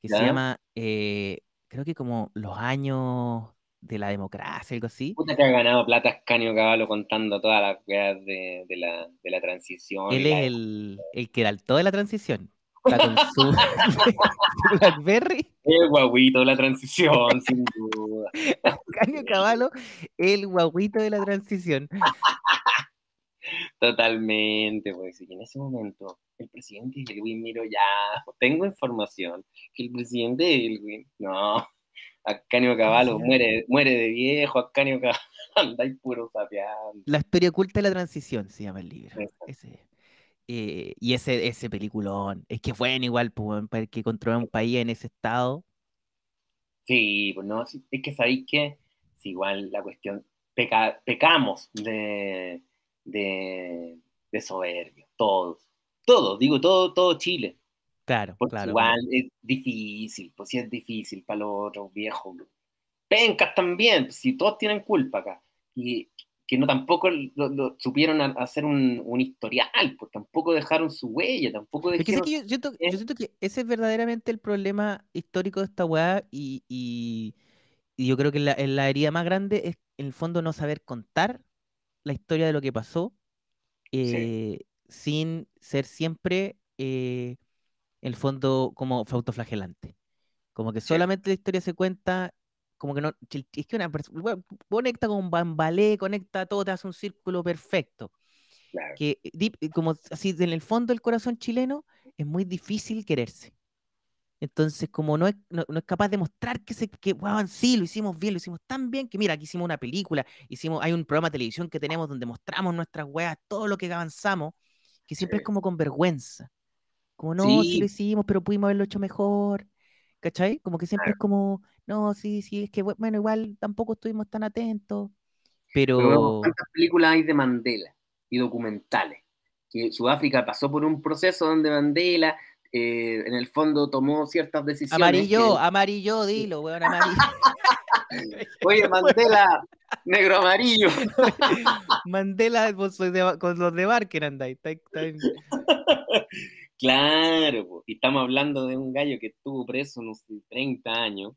Que se llama, eh, creo que como Los años de la democracia, algo así. Puta que ha ganado plata Escanio Caballo contando todas las weas de, la, transición. Él es el, el que da el todo de la transición. Blackberry. El guaguito de la transición, sin duda. Escanio Caballo, el guaguito de la transición. Totalmente, pues, y en ese momento el presidente Elwin, miro ya, tengo información que el presidente Elwin, no, Ascanio Caballo muere, de viejo, Ascanio Caballo, y puro sapeando. La historia oculta de la transición se llama el libro. Eh, y ese, ese peliculón, es que fue bueno igual, pues, que controla un país en ese estado. Sí, pues es que sabéis que es igual la cuestión, peca, pecamos de, de, todos, todos, digo, todo, todo Chile. Pues claro, claro. Igual es difícil, pues sí es difícil para los otros viejos. Pencas también, pues, si todos tienen culpa acá. Y que no tampoco supieron hacer un, historial, pues tampoco dejaron su huella, tampoco dejaron... yo, ¿Eh? siento, que ese es verdaderamente el problema histórico de esta weá y, yo creo que la, herida más grande es en el fondo no saber contar la historia de lo que pasó eh, sin ser siempre... Eh, en el fondo como autoflagelante. Como que solamente la historia se cuenta, como que no. Es que una persona. conecta con un Bambalé, conecta todo, te hace un círculo perfecto. Que eh, eh, como así, en el fondo del corazón chileno, es muy difícil quererse. Entonces, como no es, no, capaz de mostrar que, se, que sí, lo hicimos bien, lo hicimos tan bien, que mira, aquí hicimos una película, hicimos, hay un programa de televisión que tenemos donde mostramos nuestras weas, todo lo que avanzamos, que siempre es como con vergüenza. Como, no, sí. lo hicimos, pero pudimos haberlo hecho mejor. ¿Cachai? Como que siempre es como, no, sí, sí, es que, bueno, igual tampoco estuvimos tan atentos. Pero. ¿Cuántas películas hay de Mandela y documentales? Que Sudáfrica pasó por un proceso donde Mandela eh, en el fondo tomó ciertas decisiones. Amarillo, amarillo, dilo, weón, amarillo. Oye, Mandela, negro amarillo. Mandela con los de, con los de Barker Claro, y estamos hablando de un gallo que estuvo preso unos 30 años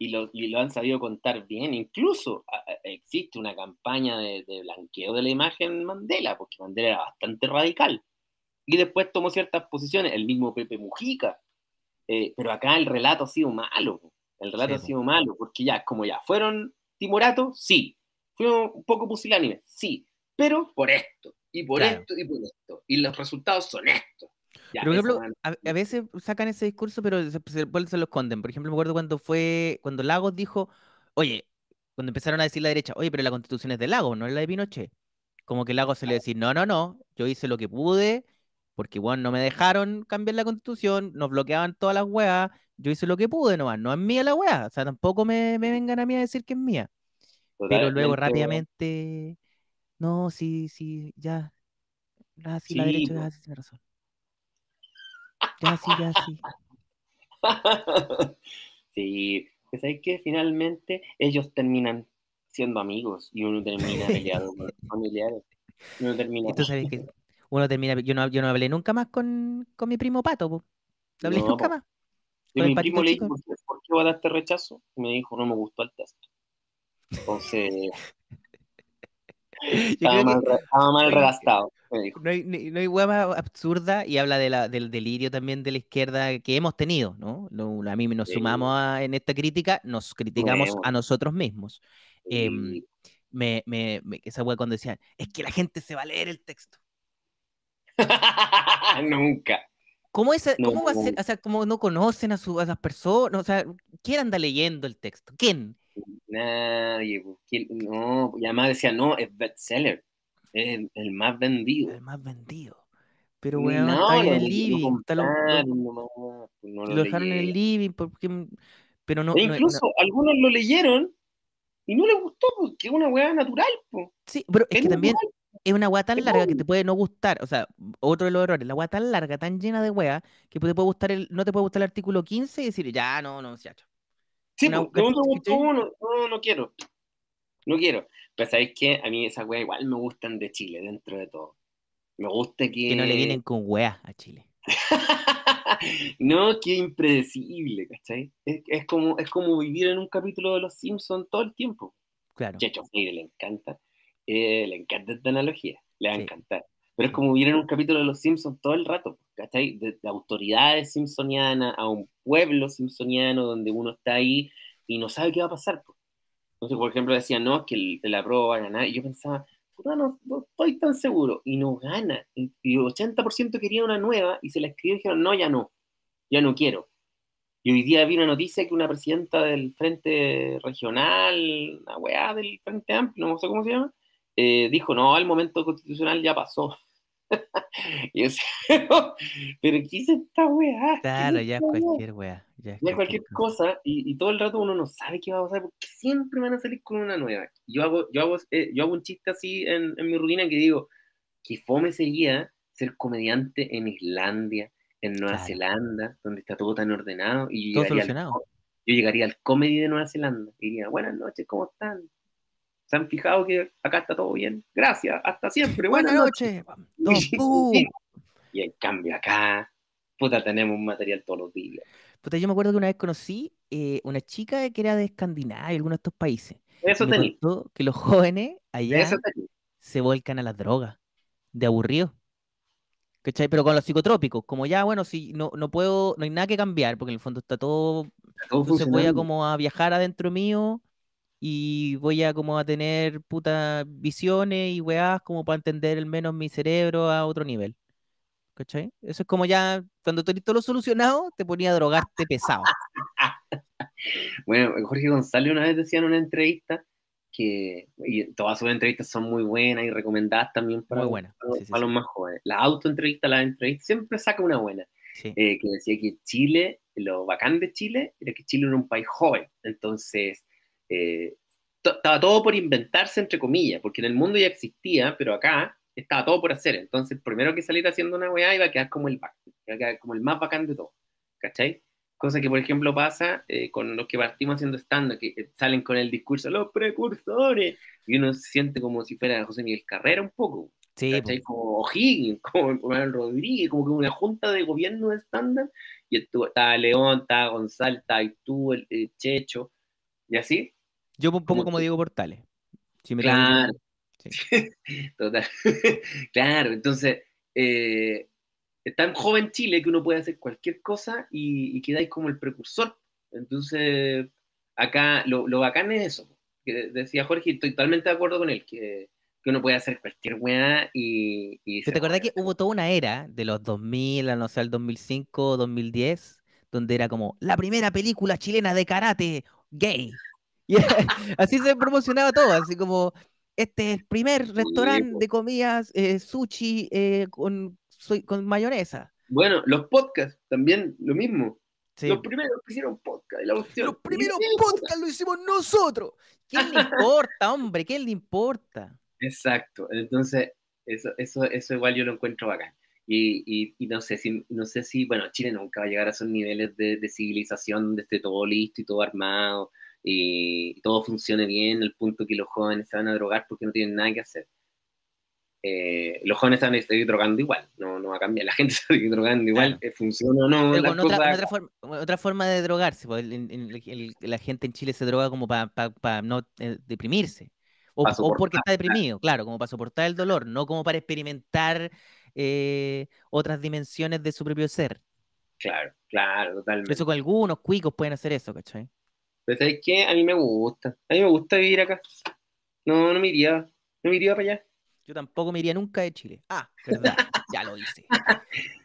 y lo, han sabido contar bien. Incluso existe una campaña de, blanqueo de la imagen Mandela, porque Mandela era bastante radical. Y después tomó ciertas posiciones, el mismo Pepe Mujica. Eh, pero acá el relato ha sido malo. El relato ha sido malo, porque ya, como ya, fueron timoratos, sí. Fueron un poco Pusilánime? sí. Pero por esto, y por esto, y por esto. Y los resultados son estos por ejemplo, a, veces sacan ese discurso, pero se, se, lo esconden. Por ejemplo, me acuerdo cuando fue, cuando Lagos dijo, oye, cuando empezaron a decir la derecha, oye, pero la constitución es de Lagos, no es la de Pinochet. Como que Lagos se le decía, no, no, no, yo hice lo que pude, porque igual no me dejaron cambiar la constitución, nos bloqueaban todas las weas, yo hice lo que pude nomás, no es mía la wea, o sea, tampoco me, vengan a mí a decir que es mía. Pero luego rápidamente, no, sí, sí, ya, Así ah, la derecha, ah, tiene razón. Ya sí, ya sí. pues hay que finalmente ellos terminan siendo amigos y uno termina peleado con familiares. Uno termina. tú sabes que uno termina. Yo no, yo no hablé nunca más con, con mi primo pato, No hablé nunca más. mi primo le dijo ¿por qué va a dar este rechazo? Y me dijo, no me gustó el texto Entonces. estaba, mal, estaba mal no hay, no hay absurda y habla de del delirio también de la izquierda que hemos tenido, ¿no? a mí nos sumamos en esta crítica, nos criticamos a nosotros mismos. Em, esa hueá cuando decían, es que la gente se va a leer el texto. Nunca. ¿Cómo, no, ¿cómo va a ser? no conocen a, su, las personas? O ¿quién anda leyendo el texto? ¿Quién? Nadie. Pues, no, y además decía, no, es bestseller. Es el, más vendido. El más vendido. Pero weón, no, está en el living. lo, pues no lo, dejaron en el living Pero no, e incluso algunos lo leyeron y no les gustó porque pues, es una weá natural. Po. Sí, pero es, que también es una weá tan larga que te puede no gustar. O sea, otro de los errores, la weá tan larga, tan llena de weá, que te puede gustar el, no te puede gustar el artículo 15 y decir, ya, no, no, muchacho. Sí, no, no, no, no quiero. No quiero. Pero sabéis que a mí esas weas igual me gustan de Chile, dentro de todo. Me gusta que. Que no le vienen con weas a Chile. no, que impredecible, ¿cachai? Es, como, es como vivir en un capítulo de Los Simpsons todo el tiempo. Claro. Checho le encanta. Eh, le encanta esta analogía. Le va a encantar. Pero es como vivir en un capítulo de Los Simpsons todo el rato, ¿cachai? De, autoridades simpsonianas a un pueblo simpsoniano donde uno está ahí y no sabe qué va a pasar, entonces, por ejemplo, decía, no, que el, la prueba va a ganar. Y yo pensaba, no, no, estoy tan seguro. Y no gana. Y, el 80% quería una nueva y se la escribió y dijeron, no, ya no, ya no quiero. Y hoy día vi una noticia que una presidenta del Frente Regional, una weá del Frente Amplio, no sé cómo se llama, eh, dijo, no, el momento constitucional ya pasó pero, pero ¿qué esta weá? Claro, ya cualquier weá. Ya, cualquier, cosa, Y, todo el rato uno no sabe qué va a pasar, porque siempre van a salir con una nueva. Yo hago, yo hago, eh, yo hago un chiste así en, mi rutina que digo, que fome sería ser comediante en Islandia, en Nueva Zelanda, donde está todo tan ordenado. Y yo, llegaría al, yo llegaría al comedy de Nueva Zelanda y diría, buenas noches, ¿cómo están? ¿Se han fijado que acá está todo bien? Gracias, hasta siempre. Buenas, noches. y en cambio acá, puta, tenemos material todos los días. Puta, yo me acuerdo que una vez conocí eh, una chica que era de Escandinavia, alguno de estos países. Eso tenía. Que los jóvenes allá se volcan a las drogas, de aburrido. Pero con los psicotrópicos, como ya, bueno, si no, no puedo, no hay nada que cambiar, porque en el fondo está todo, se voy como a viajar adentro mío y voy a como a tener putas visiones y weas como para entender al menos mi cerebro a otro nivel. ¿Cachai? Eso es como ya, cuando tú todo lo solucionado, te ponía a drogarte pesado. bueno, Jorge González una vez decía en una entrevista que y todas sus entrevistas son muy buenas y recomendadas también para, los más jóvenes. La autoentrevista, la entrevista, siempre saca una buena. Eh, que decía que Chile, lo bacán de Chile, era que Chile era un país joven. Entonces, eh, estaba todo por inventarse, entre comillas, porque en el mundo ya existía, pero acá estaba todo por hacer. Entonces, primero que salir haciendo una weá iba a quedar como el, iba a quedar como el más bacán de todo. ¿Cachai? Cosa que, por ejemplo, pasa eh, con los que partimos haciendo stand que eh, salen con el discurso, los precursores, y uno se siente como si fuera José Miguel Carrera un poco. ¿cachai? Como O'Higgins, como Manuel Rodríguez, como que una junta de gobierno de estándar, y estaba León, estaba González, estaba tú, el Checho, y así. Yo un poco como Diego Portales. claro. Total. claro, entonces, eh, es tan joven Chile que uno puede hacer cualquier cosa y, quedáis como el precursor. Entonces, acá lo, bacán es eso. decía Jorge, estoy totalmente de acuerdo con él, que, uno puede hacer cualquier weá y... y ¿Te acordás que hubo toda una era de los 2000 no sé, el 2005, 2010, donde era como la primera película chilena de karate gay Y así se promocionaba todo, así como, este es el primer restaurante de comidas, eh, sushi eh, con, con mayonesa. Bueno, los podcasts también lo mismo. Los primeros que hicieron podcast. La opción. Los primeros podcasts lo hicimos nosotros. ¿qué le importa, hombre? ¿qué le importa? Exacto. Entonces, eso, eso, eso igual yo lo encuentro bacán. Y, y, no, sé si, no sé si, bueno, Chile nunca va a llegar a esos niveles de, de civilización donde esté todo listo y todo armado y todo funcione bien al punto que los jóvenes se van a drogar porque no tienen nada que hacer. Eh, los jóvenes se van a seguir drogando igual, no, no va a cambiar, la gente se va a seguir drogando igual, eh, funciona o no. otra, forma, de drogarse, pues, la gente en Chile se droga como para para no eh, deprimirse. O, o, porque está deprimido, claro, como para soportar el dolor, no como para experimentar otras dimensiones de su propio ser. Claro, claro, totalmente. Por eso con algunos cuicos pueden hacer eso, ¿cachai? Pero ¿sabes qué? A mí me gusta. A mí me gusta vivir acá. No, no me iría. No me iría para allá. Yo tampoco me iría nunca de Chile. Ah, verdad. ya lo hice.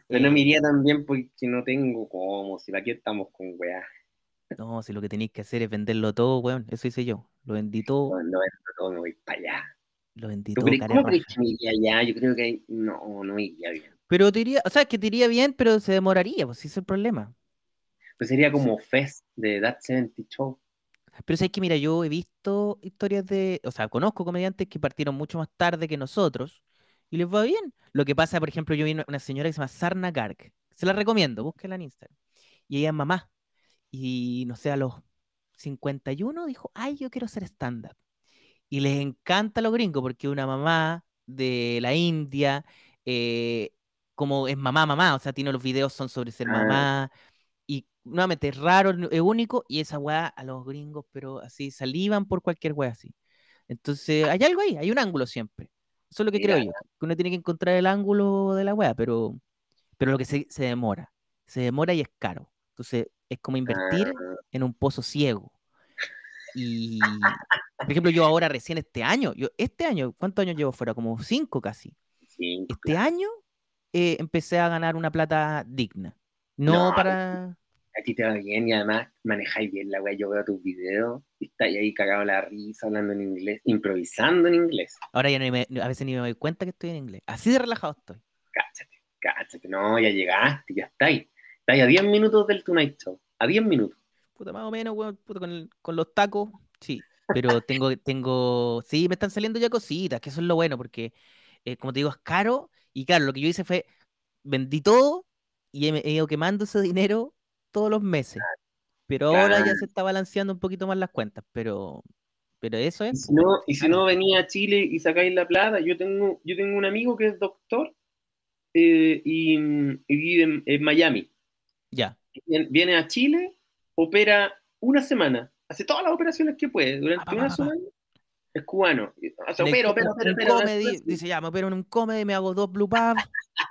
Pero no me iría también porque no tengo cómo. Si aquí estamos con weá. No, si lo que tenéis que hacer es venderlo todo, weón. Eso hice yo. Lo vendí todo. No, no vendo todo, me voy para allá. Lo vendí todo. ¿Cómo crees que me iría allá? Yo creo que no, no iría bien. Pero te iría, o sea, que te iría bien, pero se demoraría, pues ese es el problema. Pues sería como Fest de That 70 Show. Pero es que, mira, yo he visto historias de, o sea, conozco comediantes que partieron mucho más tarde que nosotros y les va bien. Lo que pasa, por ejemplo, yo vi una señora que se llama Sarna Garg. Se la recomiendo, búsquenla en Instagram. Y ella es mamá. Y no sé, a los 51 dijo, ay, yo quiero ser stand-up. Y les encanta a los gringos porque una mamá de la India, eh, como es mamá, mamá, o sea, tiene los videos son sobre ser ah. mamá, y nuevamente es raro, es único, y esa weá a los gringos, pero así salivan por cualquier weá así. Entonces, hay algo ahí, hay un ángulo siempre. Eso es lo que creo yo, que uno tiene que encontrar el ángulo de la weá, pero, pero lo que se, se demora, se demora y es caro. Entonces, es como invertir ah. en un pozo ciego. Y, por ejemplo, yo ahora recién este año, yo este año, ¿cuántos años llevo fuera? Como cinco casi. Este año eh, empecé a ganar una plata digna. No, para. A ti te va bien y además manejáis bien la weá. Yo veo tus videos y estáis ahí cagado la risa, hablando en inglés, improvisando en inglés. Ahora ya a veces ni me doy cuenta que estoy en inglés. Así de relajado estoy. Cáchate, cáchate. No, ya llegaste, ya estáis. Estáis a 10 minutos del Tonight Show. A 10 minutos. Puta, más o menos, weón, puta, con, con los tacos, sí. Pero tengo, tengo. Sí, me están saliendo ya cositas, que eso es lo bueno, porque, eh, como te digo, es caro. Y claro, lo que yo hice fue vendí todo y he, ido quemando ese dinero todos los meses. Pero ahora ya se está balanceando un poquito más las cuentas, pero, pero eso es. Y si, no, y si no venía a Chile y sacáis la plata, yo tengo, yo tengo un amigo que es doctor eh, mm, y, vive en, Miami. Ya. Viene a Chile, opera una semana, hace todas las operaciones que puede durante una semana. es cubano. O pero Dice, ya, me opero en un comedy, me hago dos blue pubs,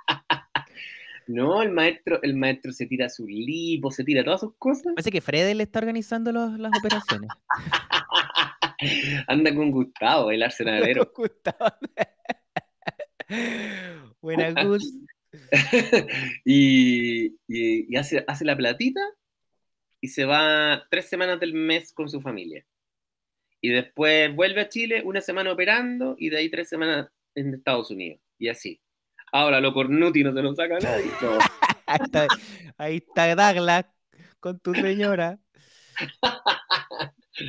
No, el maestro, el maestro se tira su lipo, se tira todas sus cosas. Parece que Fredel le está organizando las operaciones. Anda con Gustavo, el arsenalero. Gustavo. Buena Gusto. y, y, hace, hace la platita y se va tres semanas del mes con su familia. Y después vuelve a Chile una semana operando y de ahí tres semanas en Estados Unidos. Y así. Ahora lo cornuti no se lo saca nadie. ahí, está, Dagla con tu señora.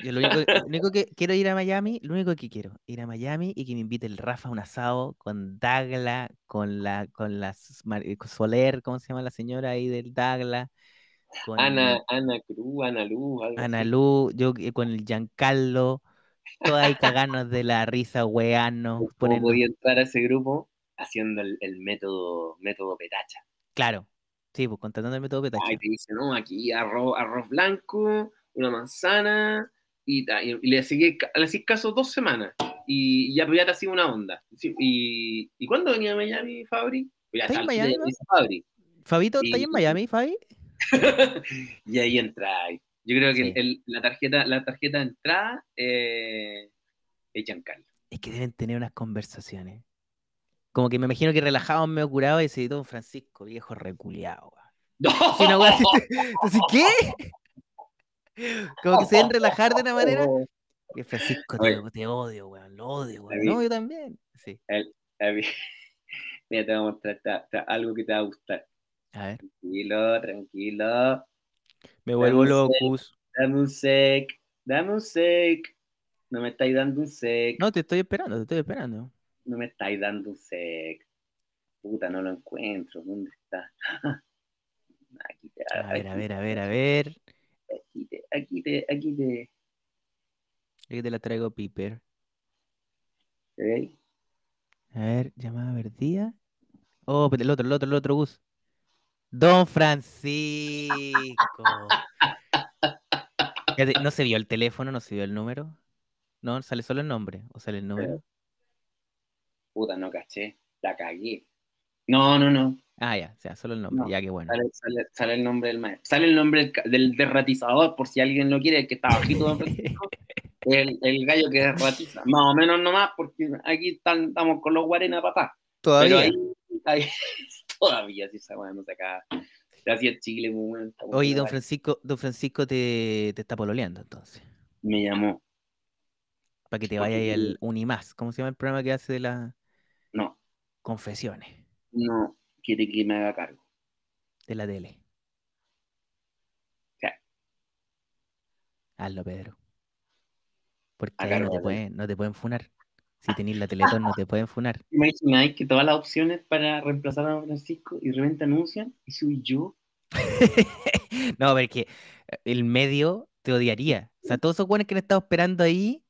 lo único, que quiero ir a Miami, lo único que quiero, ir a Miami y que me invite el Rafa a un asado con Dagla, con la, con las eh, Soler, ¿cómo se llama la señora ahí del Dagla? Ana, Ana Cruz, Ana Luz, Ana Luz, yo eh, con el Giancarlo, todos ahí caganos de la risa, weanos. ¿Cómo podía entrar a ese grupo? haciendo el, método, método petacha. Claro, sí, pues contratando el método petacha. Ahí te dice, no, aquí arroz, arroz blanco, una manzana, y, le sigue le caso dos semanas, y, ya, ya te sido una onda. ¿Y, y cuándo venía a Miami, Fabri? Pues en Miami, Fabri. Fabito, ¿está en Miami, Fabi? y ahí entra. Yo creo que la, tarjeta, la tarjeta de entrada eh, es Giancarlo. Es que deben tener unas conversaciones. Como que me imagino que relajado, medio curado, y se dio un Francisco, viejo reculeado. ¡No! Si ¿qué? Como que se deben relajar de una manera. que Francisco, te, odio, weón, lo odio, weón. No, yo también. Sí. mira, te voy a mostrar algo que te va a gustar. A ver. Tranquilo, tranquilo. Me vuelvo loco. Dame un sec, dame un sec. No me estáis dando un sec. No, te estoy esperando, te estoy esperando no me estáis dando un Puta, no lo encuentro. ¿Dónde está? a ver, a ver, a ver, a ver. Aquí te, aquí te, aquí te. te la traigo, Piper. A ver, llamada verdía Oh, pero el otro, el otro, el otro bus. Don Francisco. no se vio el teléfono, no se vio el número. No, sale solo el nombre. ¿O sale el número? puta, no caché, la cagué. No, no, no. Ah, ya, o sea, solo el nombre, ya que bueno. Sale, el nombre del maestro. Sale el nombre del, derratizador, por si alguien lo quiere, el que está bajito. el, el gallo que derratiza. Más o menos nomás, porque aquí estamos con los guarenas, papá. Todavía. Ahí, todavía, sí, sabemos acá Gracias, Chile, muy Oye, don Francisco, don Francisco te, te está pololeando, entonces. Me llamó. Para que te vaya ahí al Unimás. ¿Cómo se llama el programa que hace de la. Confesiones. No quiere que me haga cargo. De la tele. Al Hazlo, Pedro. Porque no, te pueden, funar. Si tenés la Teletón, no te pueden funar. Imagina que todas las opciones para reemplazar a Francisco y de repente anuncian y soy yo. no, que eh, el medio te odiaría. O sea, todos esos buenos que han estado esperando ahí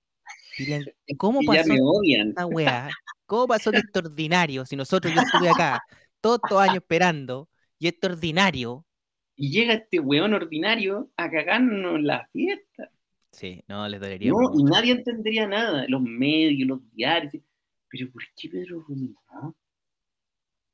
dirían, ¿cómo pasó esta weá? ¿Cómo pasó que esto ordinario? Si nosotros yo estuve acá todo año años esperando y esto ordinario. Y llega este weón ordinario a cagarnos la fiesta. Sí, no, les dolería. No, mucho. y nadie entendería nada. Los medios, los diarios. Pero ¿por qué Pedro Romita?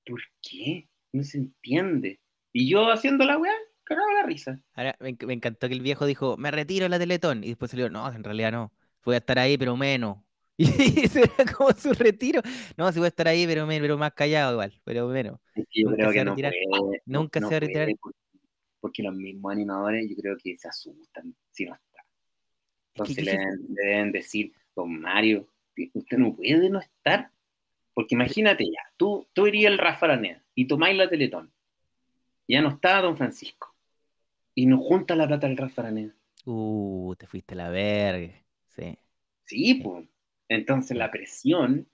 ¿Por qué? No se entiende. Y yo haciendo la weá, cagaba la risa. Ahora, me, encantó que el viejo dijo, me retiro la Teletón. Y después salió, no, en realidad no. Voy a estar ahí, pero menos. Y será como su retiro. No, si puede estar ahí, pero, pero más callado igual, pero bueno nunca se va a retirar. Porque, los mismos animadores yo creo que se asustan si no está. Entonces le, deben, decir, don Mario, usted no puede no estar. Porque imagínate ya, tú, tú irías el Rafa Araneda y tomáis la Teletón. Ya no está don Francisco. Y no junta la plata del Rafa Araneda. Uh, te fuiste a la verga. Sí. Sí, pues. Entonces la presión,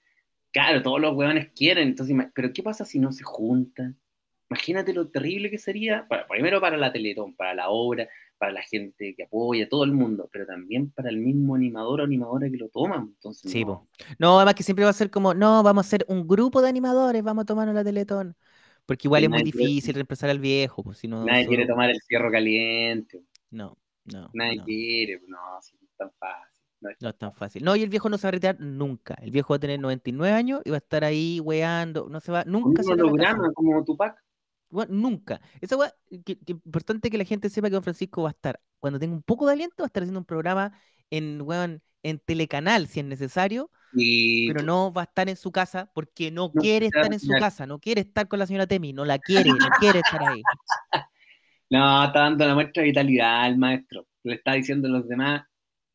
claro, todos los huevones quieren, entonces, pero ¿qué pasa si no se juntan? Imagínate lo terrible que sería, para, primero para la Teletón, para la obra, para la gente que apoya, todo el mundo, pero también para el mismo animador o animadora que lo toma Entonces, sí, no. no. además que siempre va a ser como, no, vamos a ser un grupo de animadores, vamos a tomarnos la Teletón. Porque igual es muy difícil reemplazar al viejo. si no, nadie quiere tomar el cierro caliente. No, no. Nadie quiere, no, si es tan no es, tan fácil. No, y el viejo no se va a retirar nunca. El viejo va a tener 99 años y va a estar ahí weando. No se va, nunca se como nunca. Esa importante que la gente sepa que Don Francisco va a estar, cuando tenga un poco de aliento, va a estar haciendo un programa en, en telecanal si es necesario, pero no va a estar en su casa porque no, quiere estar en su casa, no quiere estar con la señora Temi, no la quiere, no quiere estar ahí. No, está dando la muestra de vitalidad al maestro, le está diciendo los demás,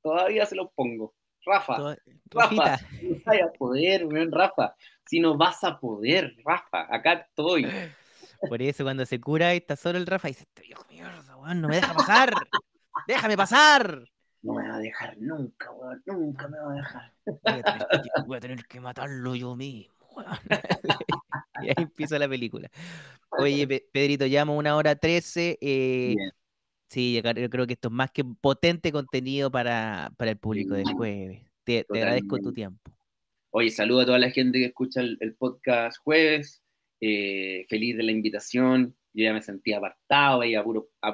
Todavía se los pongo. Rafa, Rafa, no vas a poder, Rafa. Si no vas a poder, Rafa, acá estoy. Por eso cuando se cura está solo el Rafa dice, ¡Dios este viejo mierda, weón, no me deja pasar. Déjame pasar. No me va a dejar nunca, weón, nunca me va a dejar. Voy a tener que, matarlo yo mismo, y ahí empieza la película. Oye, Pedrito, llamo una hora trece. Eh, Sí, yo creo que esto es más que potente contenido para, el público del jueves. Te, agradezco tu tiempo. Oye, saludo a toda la gente que escucha el, podcast jueves. Eh, feliz de la invitación. Yo ya me sentí apartado, y a puros, a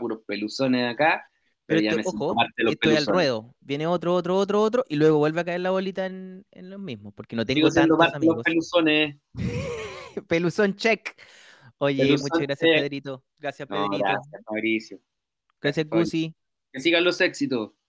acá. Pero, ya me ojo, estoy al ruedo. Viene otro, otro, otro, otro, y luego vuelve a caer la bolita en, en los mismos, porque no tengo tantos amigos. peluzones. Peluzón check. Oye, muchas gracias, Pedrito. Gracias, Pedrito. gracias, Mauricio. Gracias, Que sigan los éxitos.